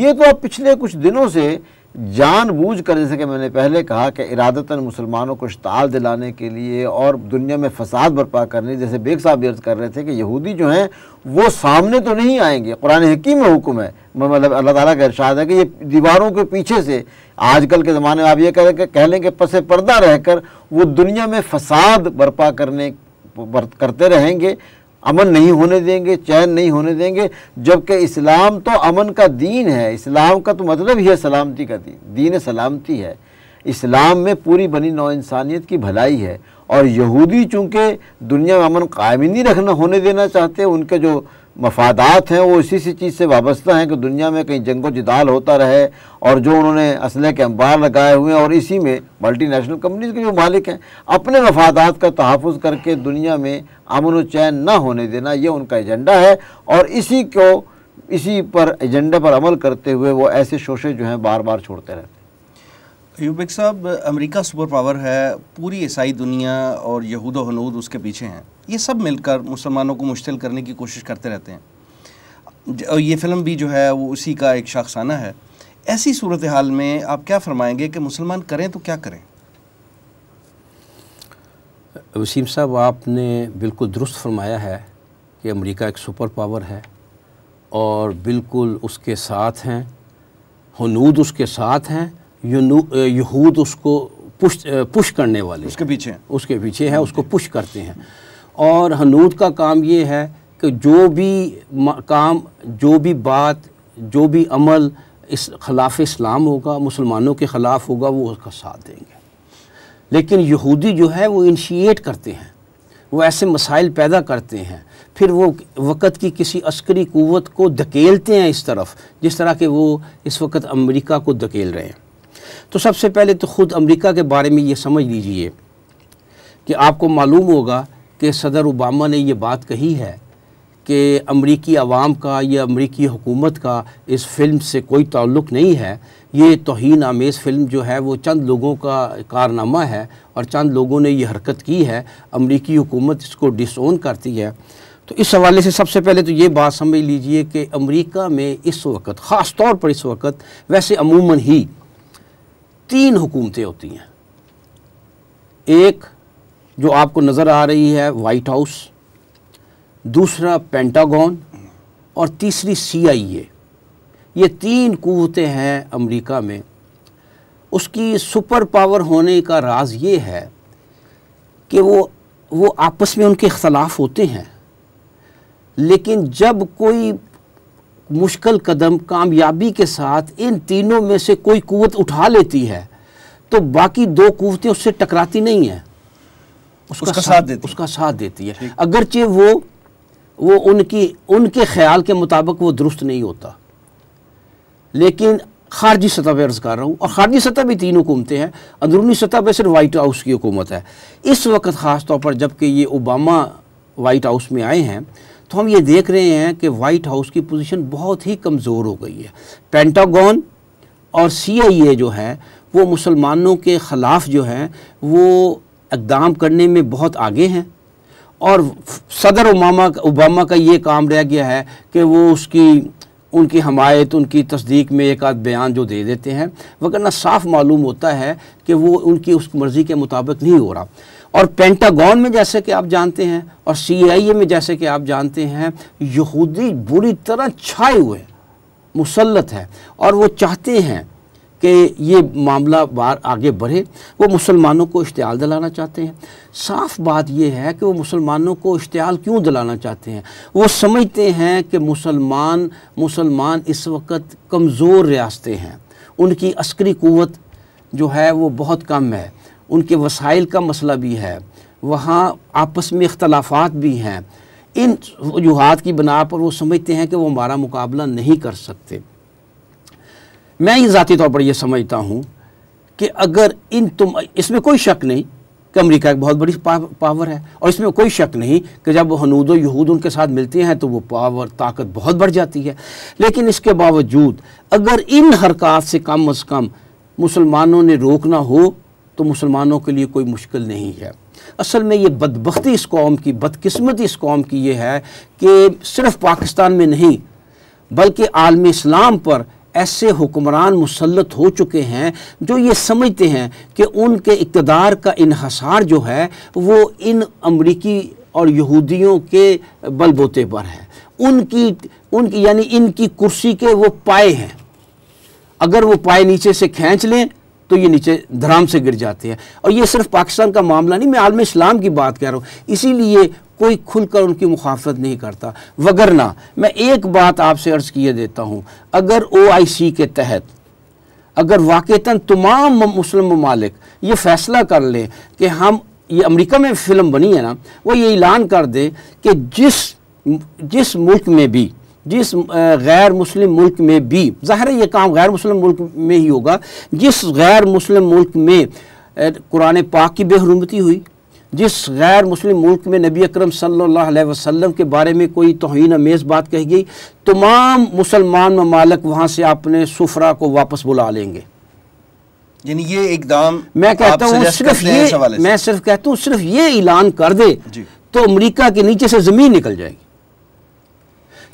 ये तो अब पिछले कुछ दिनों से कर जैसे कि मैंने पहले कहा कि इरादतन मुसलमानों को इश्ताल दिलाने के लिए और दुनिया में फसाद बर्पा करने जैसे बेग साहब अर्ज कर रहे थे कि यहूदी जो हैं वो सामने तो नहीं आएंगे कुरान हकीम में हुक्म है मतलब अल्लाह ताला का इरशाद है कि ये दीवारों के पीछे से आजकल के ज़माने में आप ये कह कह लें कि पसे पर्दा रहकर वो दुनिया में फसाद बर्पा करने करते रहेंगे अमन नहीं होने देंगे चैन नहीं होने देंगे जबकि इस्लाम तो अमन का दीन है इस्लाम का तो मतलब ही है सलामती का दीन दीन सलामती है इस्लाम में पूरी बनी नौ इंसानियत की भलाई है और यहूदी चूँकि दुनिया में अमन कायम ही नहीं रखना होने देना चाहते उनके जो मफादात हैं वो इसी सी चीज़ से वाबस्ता हैं कि दुनिया में कहीं जंगो जिदाल होता रहे और जो उन्होंने असलह के अंबार लगाए हुए हैं और इसी में मल्टी नेशनल कंपनीज़ के जो मालिक हैं अपने मफादात का तहफ़ करके दुनिया में अमन व चैन ना होने देना ये उनका एजेंडा है और इसी को इसी पर एजेंडे पर अमल करते हुए वो ऐसे शोशे जो हैं बार बार छोड़ते रहते हैं यूबिक साहब अमेरिका सुपर पावर है पूरी ईसाई दुनिया और यहूद हनूद उसके पीछे हैं ये सब मिलकर मुसलमानों को मुश्तिल करने की कोशिश करते रहते हैं और ये फ़िल्म भी जो है वो उसी का एक शाखसाना है ऐसी सूरत हाल में आप क्या फरमाएंगे कि मुसलमान करें तो क्या करें वसीम साहब आपने बिल्कुल दुरुस्त फरमाया है कि अमेरिका एक सुपर पावर है और बिल्कुल उसके साथ हैं हनूद उसके साथ हैं यहूद उसको पुश पुश करने वाले उसके पीछे उसके पीछे है उसको पुश करते हैं और हनूद का काम ये है कि जो भी काम जो भी बात जो भी अमल इस खिलाफ इस्लाम होगा मुसलमानों के ख़िलाफ़ होगा वो उसका साथ देंगे लेकिन यहूदी जो है वो इनिशिएट करते हैं वो ऐसे मसाइल पैदा करते हैं फिर वो वक़्त की किसी अस्करी क़वत को धकेलते हैं इस तरफ जिस तरह के वो इस वक्त अमेरिका को धकेल रहे हैं तो सबसे पहले तो ख़ुद अमेरिका के बारे में ये समझ लीजिए कि आपको मालूम होगा कि सदर ओबामा ने ये बात कही है कि अमरीकी आवाम का या अमरीकी हुकूमत का इस फिल्म से कोई ताल्लुक़ नहीं है ये तोहन आमेज़ फ़िल्म जो है वो चंद लोगों का कारनामा है और चंद लोगों ने यह हरकत की है अमरीकी हुकूमत इसको डिसोन करती है तो इस हवाले से सबसे पहले तो ये बात समझ लीजिए कि अमेरिका में इस वक्त ख़ास तौर पर इस वक्त वैसे अमूमन ही तीन हुकूमतें होती हैं एक जो आपको नज़र आ रही है वाइट हाउस दूसरा पेंटागॉन और तीसरी सीआईए ये तीन कुतें हैं अमेरिका में उसकी सुपर पावर होने का राज ये है कि वो वो आपस में उनके अख्तलाफ होते हैं लेकिन जब कोई मुश्किल कदम कामयाबी के साथ इन तीनों में से कोई कुत उठा लेती है तो बाकी दो कुतें उससे टकराती नहीं है उसका, उसका साथ, देती उसका साथ देती है अगरचे वो वो उनकी उनके ख्याल के मुताबिक वो दुरुस्त नहीं होता लेकिन खारजी सतह पर अर्ज़ कर रहा हूँ और खारजी सतह भी तीन हुकूमतें हैं अंदरूनी सतह पर सिर्फ वाइट हाउस की हुकूमत है इस वक्त ख़ास तौर पर जबकि ये ओबामा वाइट हाउस में आए हैं तो हम ये देख रहे हैं कि वाइट हाउस की पोजीशन बहुत ही कमज़ोर हो गई है पेंटागन और सीआईए जो है वो मुसलमानों के ख़िलाफ़ जो हैं वो इकदाम करने में बहुत आगे हैं और सदर ओबामा ओबामा का ये काम रह गया है कि वो उसकी उनकी हमायत उनकी तस्दीक में एक आध बयान जो दे देते हैं वगरना साफ मालूम होता है कि वो उनकी उस मर्ज़ी के मुताबिक नहीं हो रहा और पेंटागन में जैसे कि आप जानते हैं और सीआईए में जैसे कि आप जानते हैं यहूदी बुरी तरह छाए हुए मुसलत है और वो चाहते हैं कि ये मामला बार आगे बढ़े वो मुसलमानों को इश्तियाल दिलाना चाहते हैं साफ बात यह है कि वो मुसलमानों को इश्तियाल क्यों दिलाना चाहते हैं वो समझते हैं कि मुसलमान मुसलमान इस वक्त कमज़ोर रियासतें हैं उनकी अस्करी क़वत जो है वो बहुत कम है उनके वसाइल का मसला भी है वहाँ आपस में इख्तलाफात भी हैं इन वजूहत की बना पर वो समझते हैं कि वो हमारा मुकाबला नहीं कर सकते मैं ज़ाती तौर पर यह समझता हूँ कि अगर इन तुम इसमें कोई शक नहीं कि अमरीका एक बहुत बड़ी पावर है और इसमें कोई शक नहीं कि जब हनूद यहूद उनके साथ मिलते हैं तो वो पावर ताकत बहुत बढ़ जाती है लेकिन इसके बावजूद अगर इन हरकत से कम अज़ कम मुसलमानों ने रोकना हो तो मुसलमानों के लिए कोई मुश्किल नहीं है असल में ये बदबख्ती इस कौम की बदकस्मती इस कौम की ये है कि सिर्फ पाकिस्तान में नहीं बल्कि आलम इस्लाम पर ऐसे हुक्मरान मुसलत हो चुके हैं जो ये समझते हैं कि उनके इकतदार का इहसार जो है वो इन अमरीकी और यहूदियों के बलबोते पर है उनकी उनकी यानी इनकी कुर्सी के वो पाए हैं अगर वो पाए नीचे से खींच लें तो ये नीचे धराम से गिर जाते हैं और ये सिर्फ पाकिस्तान का मामला नहीं मैं आलम इस्लाम की बात कह रहा हूँ इसीलिए कोई खुलकर उनकी मुखाफत नहीं करता वगरना मैं एक बात आपसे अर्ज़ किए देता हूँ अगर ओ आई सी के तहत अगर वाक़ता तमाम मुस्लिम ममालिक ये फ़ैसला कर लें कि हम ये अमेरिका में फ़िल्म बनी है ना वो ये ऐलान कर दे कि जिस जिस मुल्क में भी जिस गैर मुस्लिम मुल्क में भी ज़ाहिर ये काम गैर मुस्लिम मुल्क में ही होगा जिस गैर मुस्लिम मुल्क में कुरान पाक की बेहरूमती हुई जिस गैर मुस्लिम मुल्क में नबी अकरम सल्लल्लाहु अलैहि वसल्लम के बारे में कोई तोहन अमेज़ बात कही गई तमाम मुसलमान ममालक वहाँ से अपने सुफरा को वापस बुला लेंगे यानी ये एकदम मैं कहता हूँ सिर्फ ये मैं सिर्फ कहता हूँ सिर्फ ये ऐलान कर दे तो अमरीका के नीचे से ज़मीन निकल जाएगी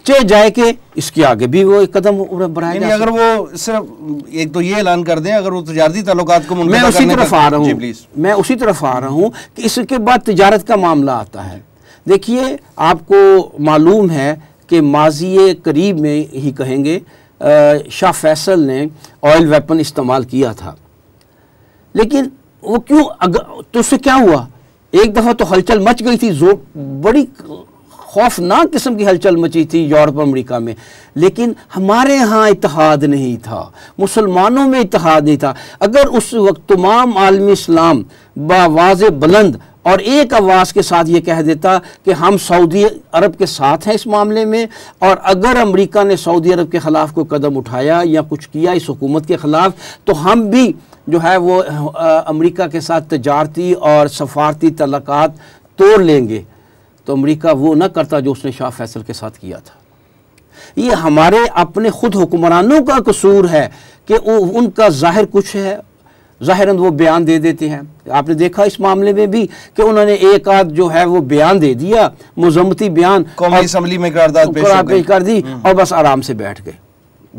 बच्चे जाए के इसके आगे भी वो एक कदम बढ़ाए बढ़ाएंगे अगर वो सिर्फ एक तो ये ऐलान कर दें अगर वो तजारती ताल्लुक को मैं उसी तरफ आ रहा हूँ मैं उसी तरफ आ रहा हूँ कि इसके बाद तजारत का मामला आता है देखिए आपको मालूम है कि माजी करीब में ही कहेंगे शाह फैसल ने ऑयल वेपन इस्तेमाल किया था लेकिन वो क्यों अगर तो उससे क्या हुआ एक दफ़ा तो हलचल मच गई थी जो बड़ी खौफनाक किस्म की हलचल मची थी यूरोप अमेरिका में लेकिन हमारे यहाँ इतिहाद नहीं था मुसलमानों में इतिहाद नहीं था अगर उस वक्त तमाम आलमी इस्लाम बावाज बुलंद और एक आवाज़ के साथ ये कह देता कि हम सऊदी अरब के साथ हैं इस मामले में और अगर अमेरिका ने सऊदी अरब के ख़िलाफ़ कोई कदम उठाया या कुछ किया इस हुकूमत के ख़िलाफ़ तो हम भी जो है वो अमेरिका के साथ तजारती और सफारती तलक़ात तोड़ लेंगे तो अमरीका वो ना करता जो उसने शाह फैसल के साथ किया था ये हमारे अपने खुद हुक्मरानों का कसूर है कि उनका जाहिर कुछ है ज़ाहिर वो बयान दे देते हैं आपने देखा इस मामले में भी कि उन्होंने एक आध जो है वो बयान दे दिया मजम्मती बयान असम्बली में पेश कर दी हम्म। और बस आराम से बैठ गए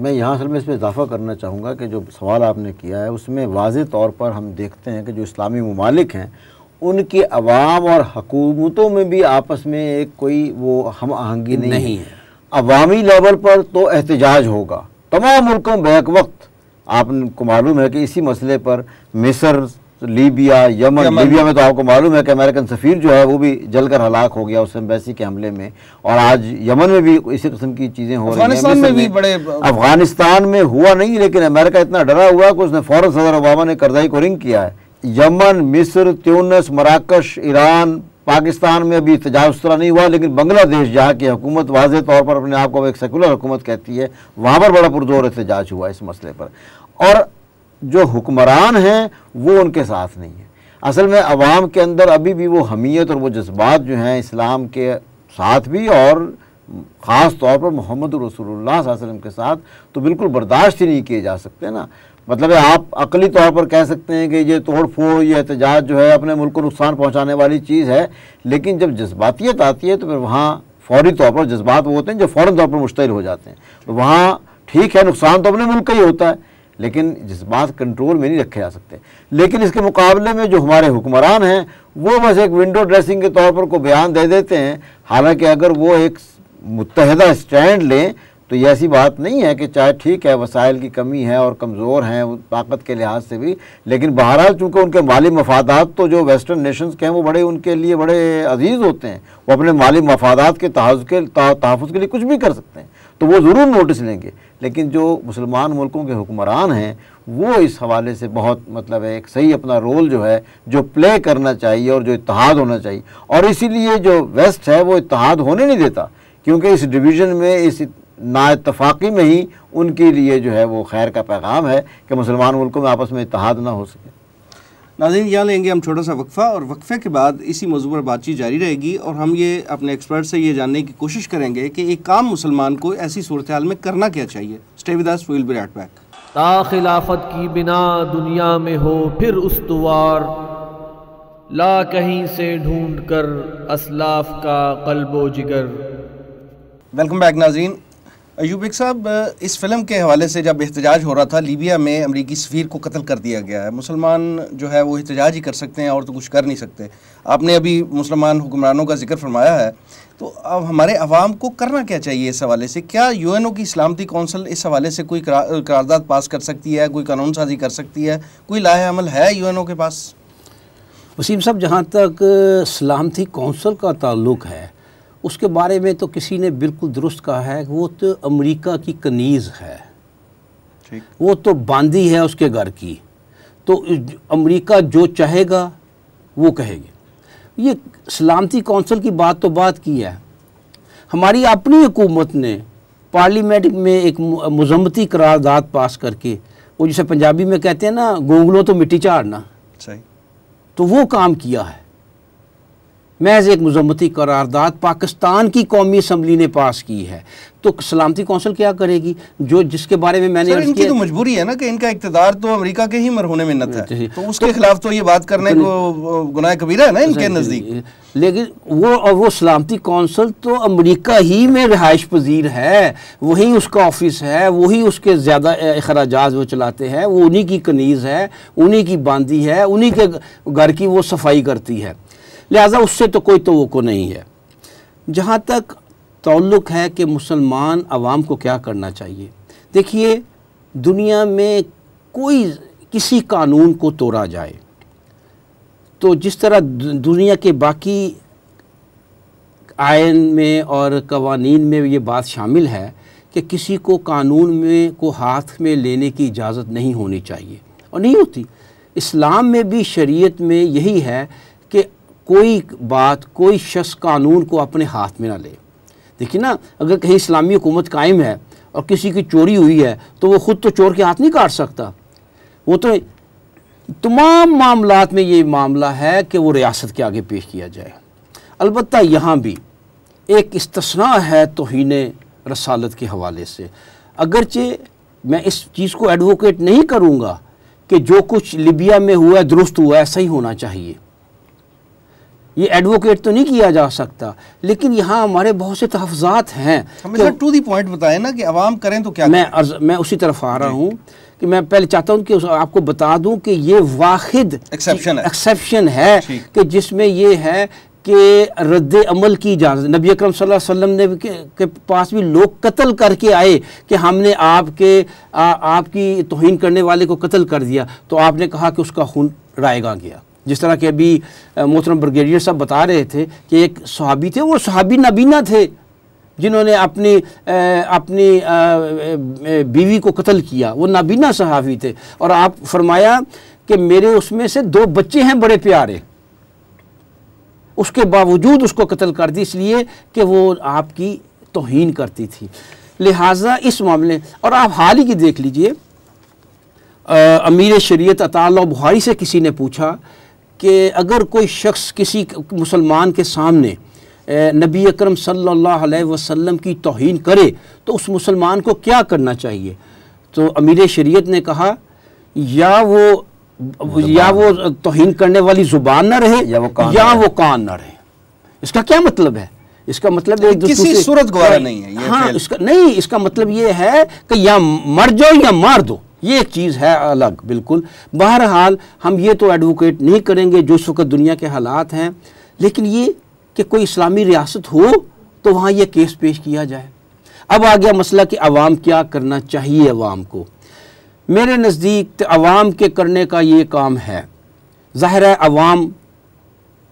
मैं यहाँ असल में इसमें इजाफा करना चाहूँगा कि जो सवाल आपने किया है उसमें वाज तौर पर हम देखते हैं कि जो इस्लामी ममालिक हैं उनके अवाम और हकूमतों में भी आपस में एक कोई वो हम आहंगी नहीं, नहीं है अवामी लेवल पर तो एहतजाज होगा तमाम मुल्कों बैक वक्त आपको मालूम है कि इसी मसले पर मिसर लीबिया यमन, यमन लीबिया में तो आपको मालूम है कि अमेरिकन सफ़ीर जो है वो भी जलकर हलाक हो गया उस एम्बेसी के हमले में और आज यमन में भी इसी किस्म की चीज़ें हो रही हैं में भी बड़े अफगानिस्तान में हुआ नहीं लेकिन अमेरिका इतना डरा हुआ कि उसने फ़ौरन सदर ओबामा ने करजाई को रिंग किया है यमन मिस्र त्यूनस मराकश ईरान पाकिस्तान में अभी तजाव उस तरह नहीं हुआ लेकिन बांग्लादेश जहाँ की हुकूमत वाज तौर पर अपने आप को एक सेकुलर हुकूमत कहती है वहाँ पर बड़ा पुरजोर एहतजाज हुआ इस मसले पर और जो हुक्मरान हैं वो उनके साथ नहीं है असल में आवाम के अंदर अभी भी वो हमीयत और वो जज्बात जो हैं इस्लाम के साथ भी और ख़ास तौर पर मोहम्मद रसूलुल्लाह वसल्लम के साथ तो बिल्कुल बर्दाश्त ही नहीं किए जा सकते ना मतलब है आप अकली तौर पर कह सकते हैं कि ये तोड़ फोड़ ये एहतजाज जो है अपने मुल्क को नुकसान पहुंचाने वाली चीज़ है लेकिन जब जज्बातियत आती है तो फिर वहाँ फौरी तौर पर जज्बात वो होते हैं जो फ़ौर तौर पर मुश्तर हो जाते हैं तो वहाँ ठीक है नुकसान तो अपने मुल्क का ही होता है लेकिन जज्बात कंट्रोल में नहीं रखे जा सकते लेकिन इसके मुकाबले में जो हमारे हुक्मरान हैं वो बस एक विंडो ड्रेसिंग के तौर पर को बयान दे देते हैं हालांकि अगर वो एक मुतहदा स्टैंड लें तो ये ऐसी बात नहीं है कि चाहे ठीक है वसाइल की कमी है और कमज़ोर हैं ताकत के लिहाज से भी लेकिन बहरहाल चूँकि उनके माली मफादात तो जो वेस्टर्न नेशंस के हैं वो बड़े उनके लिए बड़े अजीज़ होते हैं वो अपने माली मफादात के तहफ़ के तहफ़ के लिए कुछ भी कर सकते हैं तो वो ज़रूर नोटिस लेंगे लेकिन जो मुसलमान मुल्कों के हुक्मरान हैं वो इस हवाले से बहुत मतलब है एक सही अपना रोल जो है जो प्ले करना चाहिए और जो इतिहाद होना चाहिए और इसीलिए जो वेस्ट है वो इतिहाद होने नहीं देता क्योंकि इस डिवीज़न में इस नातफाक़ी में ही उनके लिए जो है वो खैर का पैगाम है कि मुसलमान मुल्कों में आपस में इतहाद ना हो सके नाजीन यहाँ लेंगे हम छोटा सा वक्फ़ा और वक्फ़े के बाद इसी मौजू पर बातचीत जारी रहेगी और हम ये अपने एक्सपर्ट से ये जानने की कोशिश करेंगे कि एक काम मुसलमान को ऐसी सूरत हाल में करना क्या चाहिए स्टेविदास विल बी राइट बैक ता खिलाफत की बिना दुनिया में हो फिर उसवार ला कहीं से ढूंढ कर असलाफ का कल्बो जिगर वेलकम बैक नाजीन यूबिक साहब इस फिल्म के हवाले से जब एहतजाज हो रहा था लीबिया में अमरीकी सफ़ीर को कत्ल कर दिया गया है मुसलमान जो है वो एहतजाज ही कर सकते हैं और तो कुछ कर नहीं सकते आपने अभी मुसलमान हुक्मरानों का जिक्र फरमाया है तो अब हमारे आवाम को करना क्या चाहिए इस हवाले से क्या यू एन ओ की सलामती कौंसिल इस हवाले से कोई करारदाद पास कर सकती है कोई कानून साजी कर सकती है कोई लाह अमल है यू एन ओ के पास वसीम साहब जहाँ तक सलामती कौंसिल का ताल्लुक है उसके बारे में तो किसी ने बिल्कुल दुरुस्त कहा है वो तो अमेरिका की कनीज़ है वो तो बांदी है उसके घर की तो अमेरिका जो चाहेगा वो कहेगी ये सलामती कौंसिल की बात तो बात की है हमारी अपनी हुकूमत ने पार्लियामेंट में एक मजम्मती करारदाद पास करके वो जिसे पंजाबी में कहते हैं ना गोंगलों तो मिट्टी चाड़ना तो वो काम किया है महज एक मजम्मती करारदाद पाकिस्तान की कौमी असम्बली ने पास की है तो सलामती कौंसिल क्या करेगी जो जिसके बारे में मैंने इनकी तो मजबूरी है ना कि इनका इकतदार तो अमेरिका के ही में मिन्नत है तो उसके तो, खिलाफ तो ये बात करने तो को गुनाह कबीरा है ना इनके नज़दीक लेकिन वो और वो सलामती कौंसिल तो अमेरिका ही में रिहाइश पजीर है वही उसका ऑफिस है वही उसके ज़्यादा अखराज वो चलाते हैं वो उन्हीं की कनीज़ है उन्हीं की बांदी है उन्हीं के घर की वो सफाई करती है लिहाजा उससे तो कोई तो नहीं है जहाँ तक ताल्लुक़ है कि मुसलमान आवाम को क्या करना चाहिए देखिए दुनिया में कोई किसी कानून को तोड़ा जाए तो जिस तरह दुनिया के बाकी आयन में और कवानीन में ये बात शामिल है कि किसी को कानून में को हाथ में लेने की इजाज़त नहीं होनी चाहिए और नहीं होती इस्लाम में भी शरीयत में यही है कोई बात कोई शख्स कानून को अपने हाथ में ना ले देखिए ना अगर कहीं इस्लामी हुकूमत कायम है और किसी की चोरी हुई है तो वो ख़ुद तो चोर के हाथ नहीं काट सकता वो तो तमाम मामला में ये मामला है कि वो रियासत के आगे पेश किया जाए अलबत् यहाँ भी एक इस्तना है तोहन रसालत के हवाले से अगरचे मैं इस चीज़ को एडवोकेट नहीं करूँगा कि जो कुछ लिबिया में हुआ है दुरुस्त हुआ है सही होना चाहिए ये एडवोकेट तो नहीं किया जा सकता लेकिन यहाँ हमारे बहुत से तहफात हैं टू दी पॉइंट बताए ना कि आवाम करें तो क्या मैं अर्ज मैं उसी तरफ आ रहा हूँ कि मैं पहले चाहता हूँ कि आपको बता दूँ कि ये वाहिद एक्सेप्शन है एक्सेप्शन है कि जिसमें ये है कि रद्द अमल की इजाज़त नबी अकरम सल्लल्लाहु अलैहि वसल्लम ने के पास भी लोग कत्ल करके आए कि हमने आपके आ, आपकी तोहन करने वाले को कत्ल कर दिया तो आपने कहा कि उसका खून रायगा गया जिस तरह के अभी मोहतरम ब्रिगेडियर साहब बता रहे थे कि एक सहाबी थे वो सहाबी नबीना थे जिन्होंने अपनी अपनी बीवी को कत्ल किया वो नाबीना सहाफ़ी थे और आप फरमाया कि मेरे उसमें से दो बच्चे हैं बड़े प्यारे उसके बावजूद उसको कत्ल कर दी इसलिए कि वो आपकी तोहन करती थी लिहाजा इस मामले और आप हाल ही की देख लीजिए अमीर शरीयत अताल बुहारी से किसी ने पूछा कि अगर कोई शख्स किसी मुसलमान के सामने नबी अकरम सल्लल्लाहु अलैहि वसल्लम की तोहन करे तो उस मुसलमान को क्या करना चाहिए तो अमीर शरीयत ने कहा या वो या वो तोहन करने वाली ज़ुबान ना रहे या वो कान, या वो कान ना रहे इसका क्या मतलब है इसका मतलब एक किसी सूरत गवारा नहीं है ये हाँ इसका नहीं इसका मतलब ये है कि या मर जाओ या मार दो ये एक चीज़ है अलग बिल्कुल बहरहाल हम ये तो एडवोकेट नहीं करेंगे जो इस वक्त दुनिया के हालात हैं लेकिन ये कि कोई इस्लामी रियासत हो तो वहाँ ये केस पेश किया जाए अब आ गया मसला कि आवाम क्या करना चाहिए आवाम को मेरे नज़दीक आवाम तो के करने का ये काम है ज़ाहिर है आवाम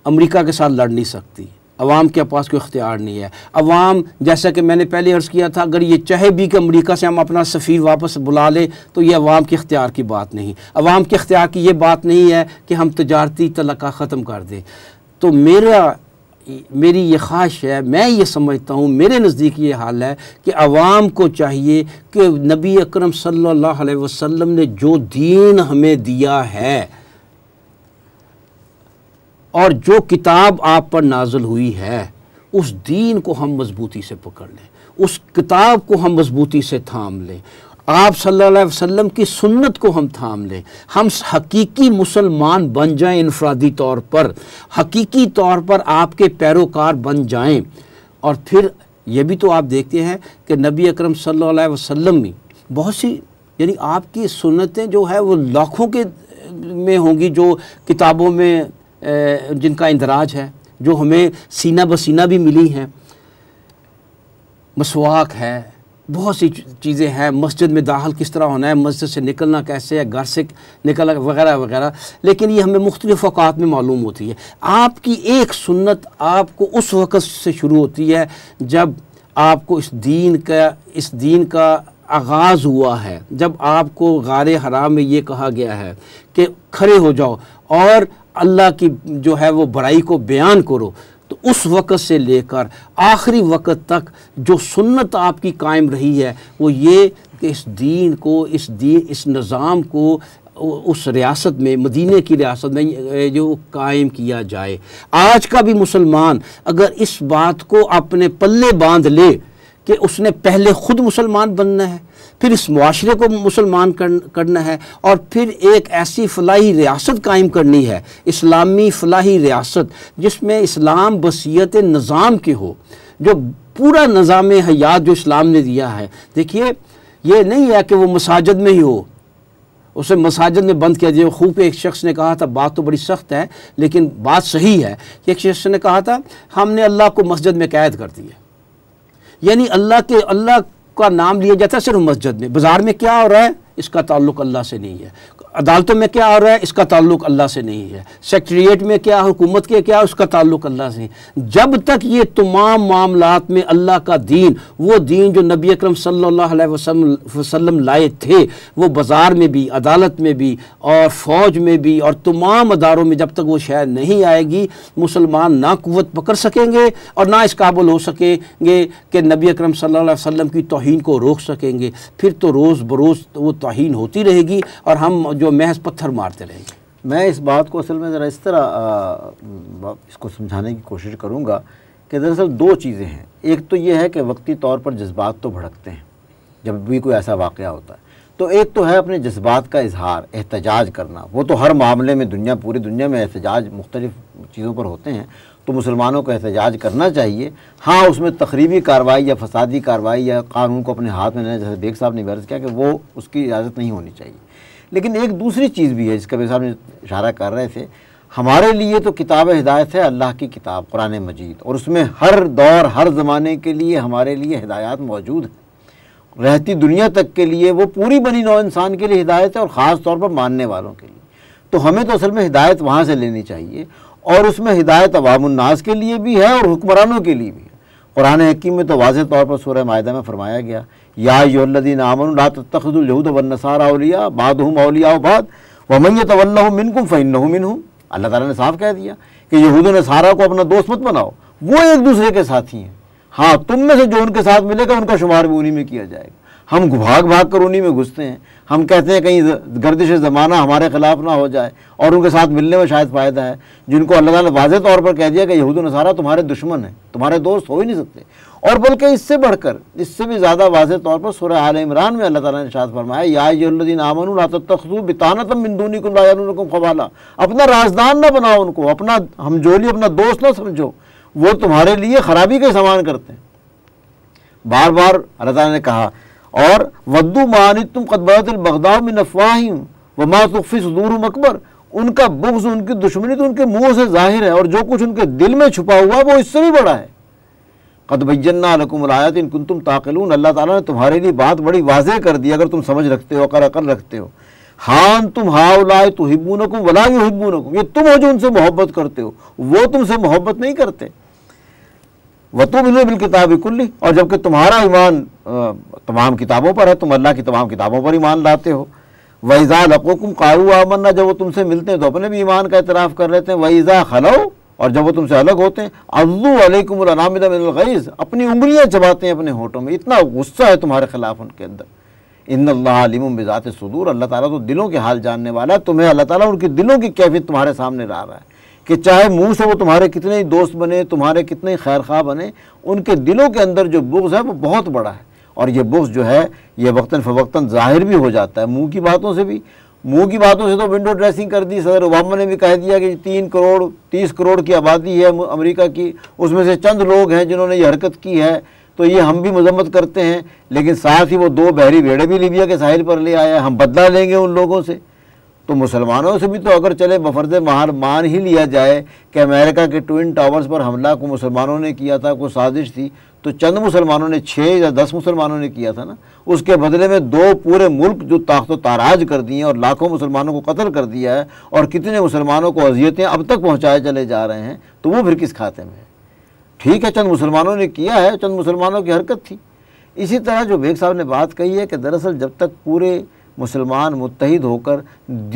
अमरीका के साथ लड़ नहीं सकती अवाम के पास कोई इख्तियार नहीं है अवाम जैसा कि मैंने पहले अर्ज़ किया था अगर ये चाहे भी कि अमरीका से हम अपना सफ़ीर वापस बुला लें तो ये अवाम के इख्तियार की बात नहीं अवाम के इख्तियार की ये बात नहीं है कि हम तजारती तलक़ा ख़त्म कर दें तो मेरा मेरी ये ख्वाहिश है मैं ये समझता हूँ मेरे नज़दीक ये हाल है कि अवाम को चाहिए कि नबी अक्रम सल्ला वसम ने जो दीन हमें दिया है और जो किताब आप पर नाजल हुई है उस दीन को हम मजबूती से पकड़ लें उस किताब को हम मजबूती से थाम लें आप सल्लल्लाहु अलैहि वसल्लम की सुन्नत को हम थाम लें हम हकीकी मुसलमान बन जाएं इनफरादी तौर पर हकीकी तौर पर आपके पैरोकार बन जाएं और फिर ये भी तो आप देखते हैं कि नबी अकरम सल्लल्लाहु अलैहि वसल्लम भी बहुत सी यानी आपकी सुन्नतें जो है वो लाखों के में होंगी जो किताबों में जिनका इंदराज है जो हमें सीना बसीना भी मिली हैं मसवाक है बहुत सी चीज़ें हैं मस्जिद में दाखिल किस तरह होना है मस्जिद से निकलना कैसे है घर से निकलना वगैरह वगैरह लेकिन ये हमें मुख्तलिफ अवत में मालूम होती है आपकी एक सुन्नत आपको उस वक़्त से शुरू होती है जब आपको इस दीन का इस दीन का आगाज़ हुआ है जब आपको गार हराम में ये कहा गया है कि खड़े हो जाओ और अल्लाह की जो है वो बड़ाई को बयान करो तो उस वक़्त से लेकर आखिरी वक़्त तक जो सुन्नत आपकी कायम रही है वो ये कि इस दीन को इस दी इस निज़ाम को उस रियासत में मदीने की रियासत में जो कायम किया जाए आज का भी मुसलमान अगर इस बात को अपने पल्ले बांध ले कि उसने पहले ख़ुद मुसलमान बनना है फिर इस माशरे को मुसलमान करना है और फिर एक ऐसी फलाही रियासत कायम करनी है इस्लामी फलाही रियासत जिसमें इस्लाम बसीत निज़ाम की हो जो पूरा निज़ाम हयात जो इस्लाम ने दिया है देखिए ये नहीं है कि वो मसाजद में ही हो उसे मसाजद में बंद किया जाए खूब एक शख्स ने कहा था बात तो बड़ी सख्त है लेकिन बात सही है कि एक शख्स ने कहा था हमने अल्लाह को मस्जिद में कैद कर दिया यानी अल्लाह के अल्लाह का नाम लिया जाता है सिर्फ मस्जिद में बाज़ार में क्या हो रहा है इसका ताल्लुक अल्लाह से नहीं है अदालतों में क्या हो रहा है इसका ताल्लुक अल्लाह से नहीं है सेक्रट्रिएट में क्या हुकूमत के क्या उसका ताल्लुक अल्लाह से जब तक ये तमाम मामला में अल्लाह का दीन वो दीन जो नबी अक्रम सम लाए थे वो बाज़ार में भी अदालत में भी और फ़ौज में भी और तमाम अदारों में जब तक वो शायद नहीं आएगी मुसलमान ना कुत पकड़ सकेंगे और ना इस काबुल हो सकेंगे कि नबी अक्रम सम की तोहन को रोक सकेंगे फिर तो रोज़ बरोज़ वो तोहन होती रहेगी और हम जो जो महज पत्थर मारते रहेंगे मैं इस बात को असल में ज़रा इस तरह आ, इसको समझाने की कोशिश करूँगा कि दरअसल दो चीज़ें हैं एक तो ये है कि वक्ती तौर पर जज्बात तो भड़कते हैं जब भी कोई ऐसा वाक़ होता है तो एक तो है अपने जज्बात का इजहार एहतजाज करना वो तो हर मामले में दुनिया पूरी दुनिया में एहतजाज मुख्तलिफ़ चीज़ों पर होते हैं तो मुसलमानों को एहतजाज करना चाहिए हाँ उसमें तकरीबी कार्रवाई या फसादी कार्रवाई या कानून को अपने हाथ में लेना जैसे बेग साहब ने वर्ज किया कि वो उसकी इजाज़त नहीं होनी चाहिए लेकिन एक दूसरी चीज़ भी है जिसका भी सामने इशारा कर रहे थे हमारे लिए तो किताब हिदायत है अल्लाह की किताब कुरान मजीद और उसमें हर दौर हर ज़माने के लिए हमारे लिए हिदायत मौजूद है रहती दुनिया तक के लिए वो पूरी बनी नौ इंसान के लिए हिदायत है और ख़ास तौर पर मानने वालों के लिए तो हमें तो असल में हिदायत वहाँ से लेनी चाहिए और उसमें हिदायत अवामनास के लिए भी है और हुक्मरानों के लिए भी है कुरान हकीम में तो वाज तौर पर सूर्य माहा में फरमाया गया यादीन आमन बाद हम मिनकुम फ़ैन अल्लाह ताला ने साफ कह दिया कि यहूद सारा को अपना दोस्त मत बनाओ वो एक दूसरे के साथी हैं हाँ तुम में से जो उनके साथ मिलेगा उनका शुमार भी उन्हीं में किया जाएगा हम भाग भाग कर उन्हीं में घुसते हैं हम कहते हैं कहीं गर्दिश ज़माना हमारे ख़िलाफ़ ना हो जाए और उनके साथ मिलने में शायद फ़ायदा है जिनको अल्लाह ने वाज तौर पर कह दिया कि यहूद नसारा तुम्हारे दुश्मन है तुम्हारे दोस्त हो ही नहीं सकते और बल्कि इससे बढ़कर इससे भी ज़्यादा वाज तौर पर सुरह आल इमरान में अल्लाह ताला ने शाद फरमाया यादीन आमन तखसू बिताना तम बिंदूनी कुम खबाला अपना राजदान ना बनाओ उनको अपना हमजोली अपना दोस्त ना समझो वो तुम्हारे लिए ख़राबी के सामान करते हैं बार बार अल्लाह ने कहा और वद्दू मानितुम कदबरतबगदाम नफवाहिम व मातफ़ी सदूर अकबर उनका बुग्ज उनकी दुश्मनी तो उनके मुंह से जाहिर है और जो कुछ उनके दिल में छुपा हुआ है वो इससे भी बड़ा है कदबैजन्नाकुमलायत इन कुन तुम ताकलून अल्लाह ताला ने तुम्हारे लिए बात बड़ी वाजह कर दी अगर तुम समझ रखते हो अकर अकल रखते हो हान तुम हाउलाए तो हिब्बू नकुम वला हिब्बू नकुम ये तुम हो जो उनसे मोहब्बत करते हो वो तुमसे मोहब्बत नहीं करते वतु मिलो बिल किताब कुल्ली और जबकि तुम्हारा ईमान तमाम किताबों पर है तुम अल्लाह की तमाम किताबों पर ईमान लाते हो वैज़ा लकोकुम कारू आमन्ना जब वो तुमसे मिलते हैं तो अपने भी ईमान का इतराफ़ कर लेते हैं वैज़ा खलो और जब वो तुमसे अलग होते हैं अजुअलकुमनामदीज़ अपनी उंगलियाँ चबाते हैं अपने होठों में इतना गुस्सा है तुम्हारे ख़िलाफ़ उनके अंदर इन अल्लाम बिज़ात सदूर अल्लाह ताला तो दिलों के हाल जानने वाला है तुम्हें अल्लाह ताला उनके दिलों की कैफियत तुम्हारे सामने ला रहा है कि चाहे मुंह से वो तुम्हारे कितने ही दोस्त बने तुम्हारे कितने ही खैर खा बने उनके दिलों के अंदर जो बुग्ज है वो बहुत बड़ा है और ये बुग्ज जो है ये वक्ता फ़वक्ता ज़ाहिर भी हो जाता है मुँह की बातों से भी मुँह की बातों से तो विंडो ड्रेसिंग कर दी सदर ओबामा ने भी कह दिया कि तीन करोड़ तीस करोड़ की आबादी है अमरीका की उसमें से चंद लोग हैं जिन्होंने ये हरकत की है तो ये हम भी मजम्मत करते हैं लेकिन साथ ही वो दो बहरी भेड़े भी लीबिया के साहिल पर ले आया हम बदला लेंगे उन लोगों से तो मुसलमानों से भी तो अगर चले बफर्ज महार मान ही लिया जाए कि अमेरिका के ट्विन टावर्स पर हमला को मुसलमानों ने किया था कोई साजिश थी तो चंद मुसलमानों ने छः या दस मुसलमानों ने किया था ना उसके बदले में दो पूरे मुल्क जो ताकत ताराज कर दिए और लाखों मुसलमानों को कत्ल कर दिया है और कितने मुसलमानों को अजियतें अब तक पहुँचाए चले जा रहे हैं तो वो फिर किस खाते में है ठीक है चंद मुसलमानों ने किया है चंद मुसलमानों की हरकत थी इसी तरह जो बेग साहब ने बात कही है कि दरअसल जब तक पूरे मुसलमान मुतहद होकर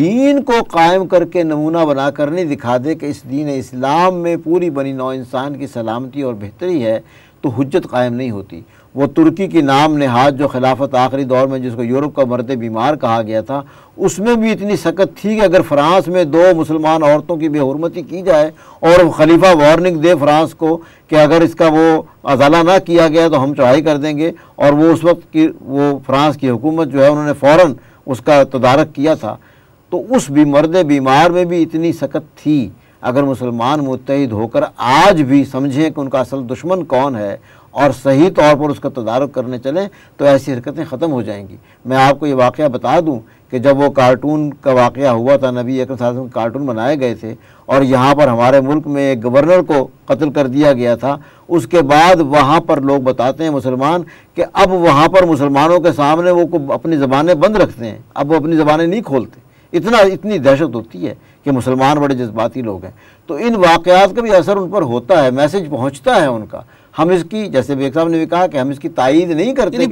दीन को कायम करके नमूना बनाकर नहीं दिखा दे कि इस दीन इस्लाम में पूरी बनी नौ इंसान की सलामती और बेहतरी है तो हजत कायम नहीं होती वो तुर्की की नाम नहाज़ जो खिलाफत आखिरी दौर में जिसको यूरोप का मरते बीमार कहा गया था उसमें भी इतनी सख्त थी कि अगर फ्रांस में दो मुसलमान औरतों की बेहरमती की जाए और खलीफा वार्निंग दे फ्रांस को कि अगर इसका वो अजाला ना किया गया तो हम चढ़ाई कर देंगे और वो उस वक्त की वो फ्रांस की हुकूमत जो है उन्होंने फ़ौर उसका तदारक किया था तो उस बीमर्द बीमार में भी इतनी सकत थी अगर मुसलमान मुतहद होकर आज भी समझें कि उनका असल दुश्मन कौन है और सही तौर पर उसका तदारक करने चलें तो ऐसी हरकतें ख़त्म हो जाएंगी मैं आपको ये वाक़ बता दूँ कि जब वो कार्टून का वाक़ हुआ था नबी अकरम कार्टून बनाए गए थे और यहाँ पर हमारे मुल्क में एक गवर्नर को कत्ल कर दिया गया था उसके बाद वहाँ पर लोग बताते हैं मुसलमान कि अब वहाँ पर मुसलमानों के सामने वो अपनी ज़बानें बंद रखते हैं अब वो अपनी ज़बानें नहीं खोलते इतना इतनी दहशत होती है कि मुसलमान बड़े जज्बाती लोग हैं तो इन वाकयात का भी असर उन पर होता है मैसेज पहुंचता है उनका हम इसकी जैसे बेग साहब ने भी कहा कि हम इसकी तायद नहीं करते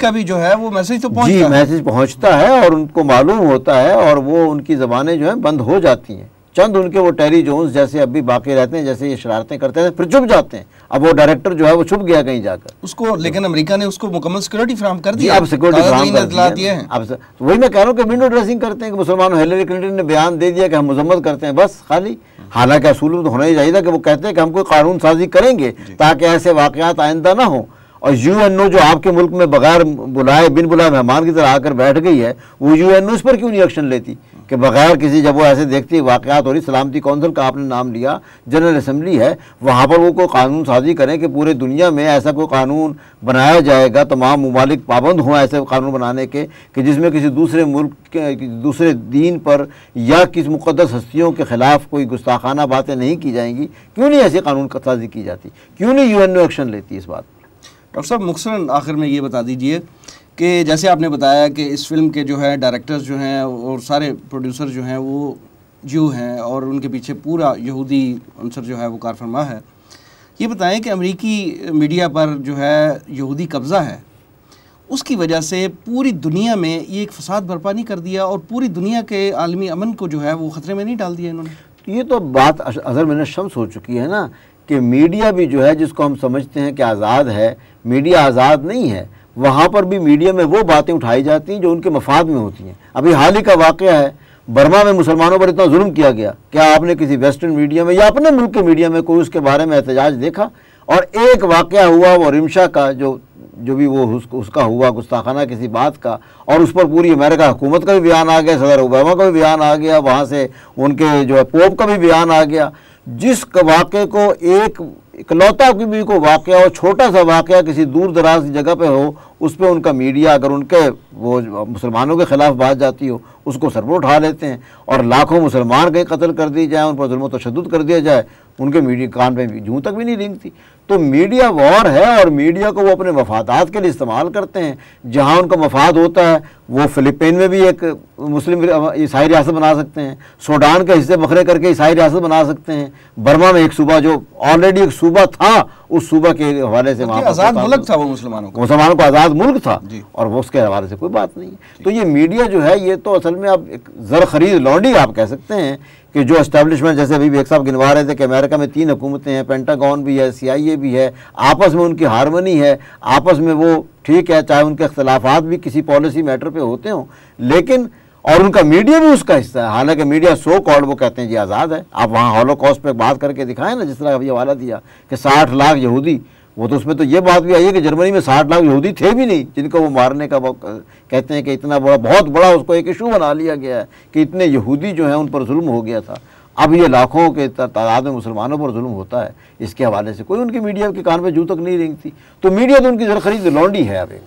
का भी जो है वो मैसेज तो जी मैसेज पहुँचता है और उनको मालूम होता है और वो उनकी ज़बानें जो हैं बंद हो जाती हैं चंद उनके वो टेरी जोन्स जैसे अब भी बाकी रहते हैं जैसे ये शरारतें करते हैं फिर छुप जाते हैं अब वो डायरेक्टर जो है वो छुप गया कहीं जाकर उसको लेकिन अमेरिका ने उसको मुकम्मल सिक्योरिटी फ्राम कर दिया अब सिक्योरिटी फ्राहम दिए हैं अब तो वही मैं कह रहा हूँ कि विंडो ड्रेसिंग करते हैं कि मुसलमान हिलरी क्लिंटन ने बयान दे दिया कि हम मजम्मत करते हैं बस खाली हालांकि असूल तो होना ही चाहिए था कि वो कहते हैं कि हम कोई कानून साजी करेंगे ताकि ऐसे वाक़ात आइंदा ना हो और यू एन ओ जो आपके मुल्क में बगैर बुलाए बिन बुलाए मेहमान की तरह आकर बैठ गई है वो यू एन ओ इस पर क्यों नहीं एक्शन लेती कि बगैर किसी जब वो ऐसे देखती वाकत हो रही सलामती कौंसिल का आपने नाम लिया जनरल असम्बली है वहाँ पर वो कोई कानून साजी करें कि पूरे दुनिया में ऐसा कोई कानून बनाया जाएगा तमाम ममालिक पाबंद हों ऐसे कानून बनाने के कि जिसमें किसी दूसरे मुल्क के दूसरे दीन पर या किसी मुकदस हस्तियों के ख़िलाफ़ कोई गुस्ताखाना बातें नहीं की जाएंगी क्यों नहीं ऐसी कानून साजी की जाती क्यों नहीं यू एन एक्शन लेती इस बात डॉक्टर साहब मुखसन आखिर में ये बता दीजिए कि जैसे आपने बताया कि इस फिल्म के जो है डायरेक्टर्स जो हैं और सारे प्रोड्यूसर जो हैं वो जू हैं और उनके पीछे पूरा यहूदी अंसर जो है वो कारफरमा है ये बताएं कि अमेरिकी मीडिया पर जो है यहूदी कब्ज़ा है उसकी वजह से पूरी दुनिया में ये एक फसाद बर्पा नहीं कर दिया और पूरी दुनिया के आलमी अमन को जो है वो ख़तरे में नहीं डाल दिया इन्होंने ये तो बात अजहर मैंने शम्स हो चुकी है ना कि मीडिया भी जो है जिसको हम समझते हैं कि आज़ाद है मीडिया आज़ाद नहीं है वहाँ पर भी मीडिया में वो बातें उठाई जाती हैं जो उनके मफाद में होती हैं अभी हाल ही का वाक़ है बर्मा में मुसलमानों पर इतना जुल्म किया गया क्या आपने किसी वेस्टर्न मीडिया में या अपने मुल्क के मीडिया में कोई उसके बारे में एहतजाज देखा और एक वाक़ हुआ वो रिमशा का जो जो भी वो उसका, उसका हुआ गुस्ताखाना किसी बात का और उस पर पूरी अमेरिका हुकूमत का भी बयान आ गया सदर ओबामा का भी बयान आ गया वहाँ से उनके जो है पोप का भी बयान आ गया जिस वाक़े को एक इकलौता की बीवी को वाक्य हो छोटा सा वाकया किसी दूर दराज की जगह पर हो उस पर उनका मीडिया अगर उनके वो मुसलमानों के ख़िलाफ़ बात जाती हो उसको सर उठा लेते हैं और लाखों मुसलमान के कत्ल कर दिए जाए उन पर जुल्म तशद कर दिया जाए उनके मीडिया कान पर जूँ तक भी नहीं रिंगती तो मीडिया वॉर है और मीडिया को वो अपने मफादात के लिए इस्तेमाल करते हैं जहाँ उनका मफाद होता है वो फ़िलिपिन में भी एक मुस्लिम ईसाई रियासत बना सकते हैं सूडान के हिस्से बखरे करके ईसाई रियासत बना सकते हैं बर्मा में एक सूबा जो ऑलरेडी एक सूबा था उस सूबा के हवाले से वहाँ आज़ाद मुल्क था वो मुसलमानों को मुसलमानों को आज़ाद मुल्क था और वो उसके हवाले से कोई बात नहीं है तो ये मीडिया जो है ये तो असल में आप एक जर खरीद लॉन्डी आप कह सकते हैं कि जो इस्टेब्लिशमेंट जैसे अभी भी एक साहब गिनवा रहे थे कि अमेरिका में तीन हुकूमतें हैं पेंटागॉन भी है सीआईए भी है आपस में उनकी हारमोनी है आपस में वो ठीक है चाहे उनके अख्तलाफात भी किसी पॉलिसी मैटर पर होते हों लेकिन और उनका मीडिया भी उसका हिस्सा है हालांकि मीडिया सो कॉल्ड वो कहते हैं जी आज़ाद है आप वहाँ हॉलोकॉस्ट पे बात करके दिखाएं ना जिस तरह अभी हवाला दिया कि साठ लाख यहूदी वो तो उसमें तो ये बात भी आई है कि जर्मनी में साठ लाख यहूदी थे भी नहीं जिनको वो मारने का वो कहते हैं कि इतना बड़ा बहुत बड़ा उसको एक इशू बना लिया गया है कि इतने यहूदी जो हैं उन पर जुल्म हो गया था अब ये लाखों के तादाद में मुसलमानों पर जुल्म होता है इसके हवाले से कोई उनकी मीडिया के कान पर जू तक नहीं रेंगती तो मीडिया तो उनकी जर खरीद लौंडी है अब एक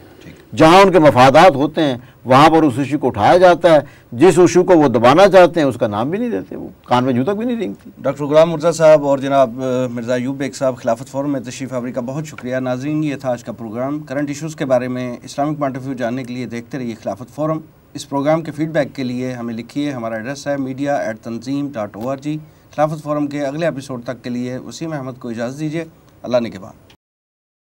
जहाँ उनके मफादात होते हैं वहाँ पर उस इशू को उठाया जाता है जिस इशू को वो दबाना चाहते हैं उसका नाम भी नहीं देते वो कान में जूतक तक भी नहीं रेंगती डॉक्टर गुलाम मिर्जा साहब और जनाब मिर्ज़ा यूब बेग साहब खिलाफत फोरम में तशीफ आवरी का बहुत शुक्रिया नाजरीन ये था आज का प्रोग्राम करंट इशूज़ के बारे में इस्लामिक पॉइंट ऑफ व्यू जानने के लिए देखते रहिए खिलाफत फोरम इस प्रोग्राम के फीडबैक के लिए हमें लिखिए हमारा एड्रेस है media at Tanzeem dot O R G खिलाफत फोरम के अगले एपिसोड तक के लिए वसीम अहमद को इजाज़त दीजिए अल्लाह ने के बाद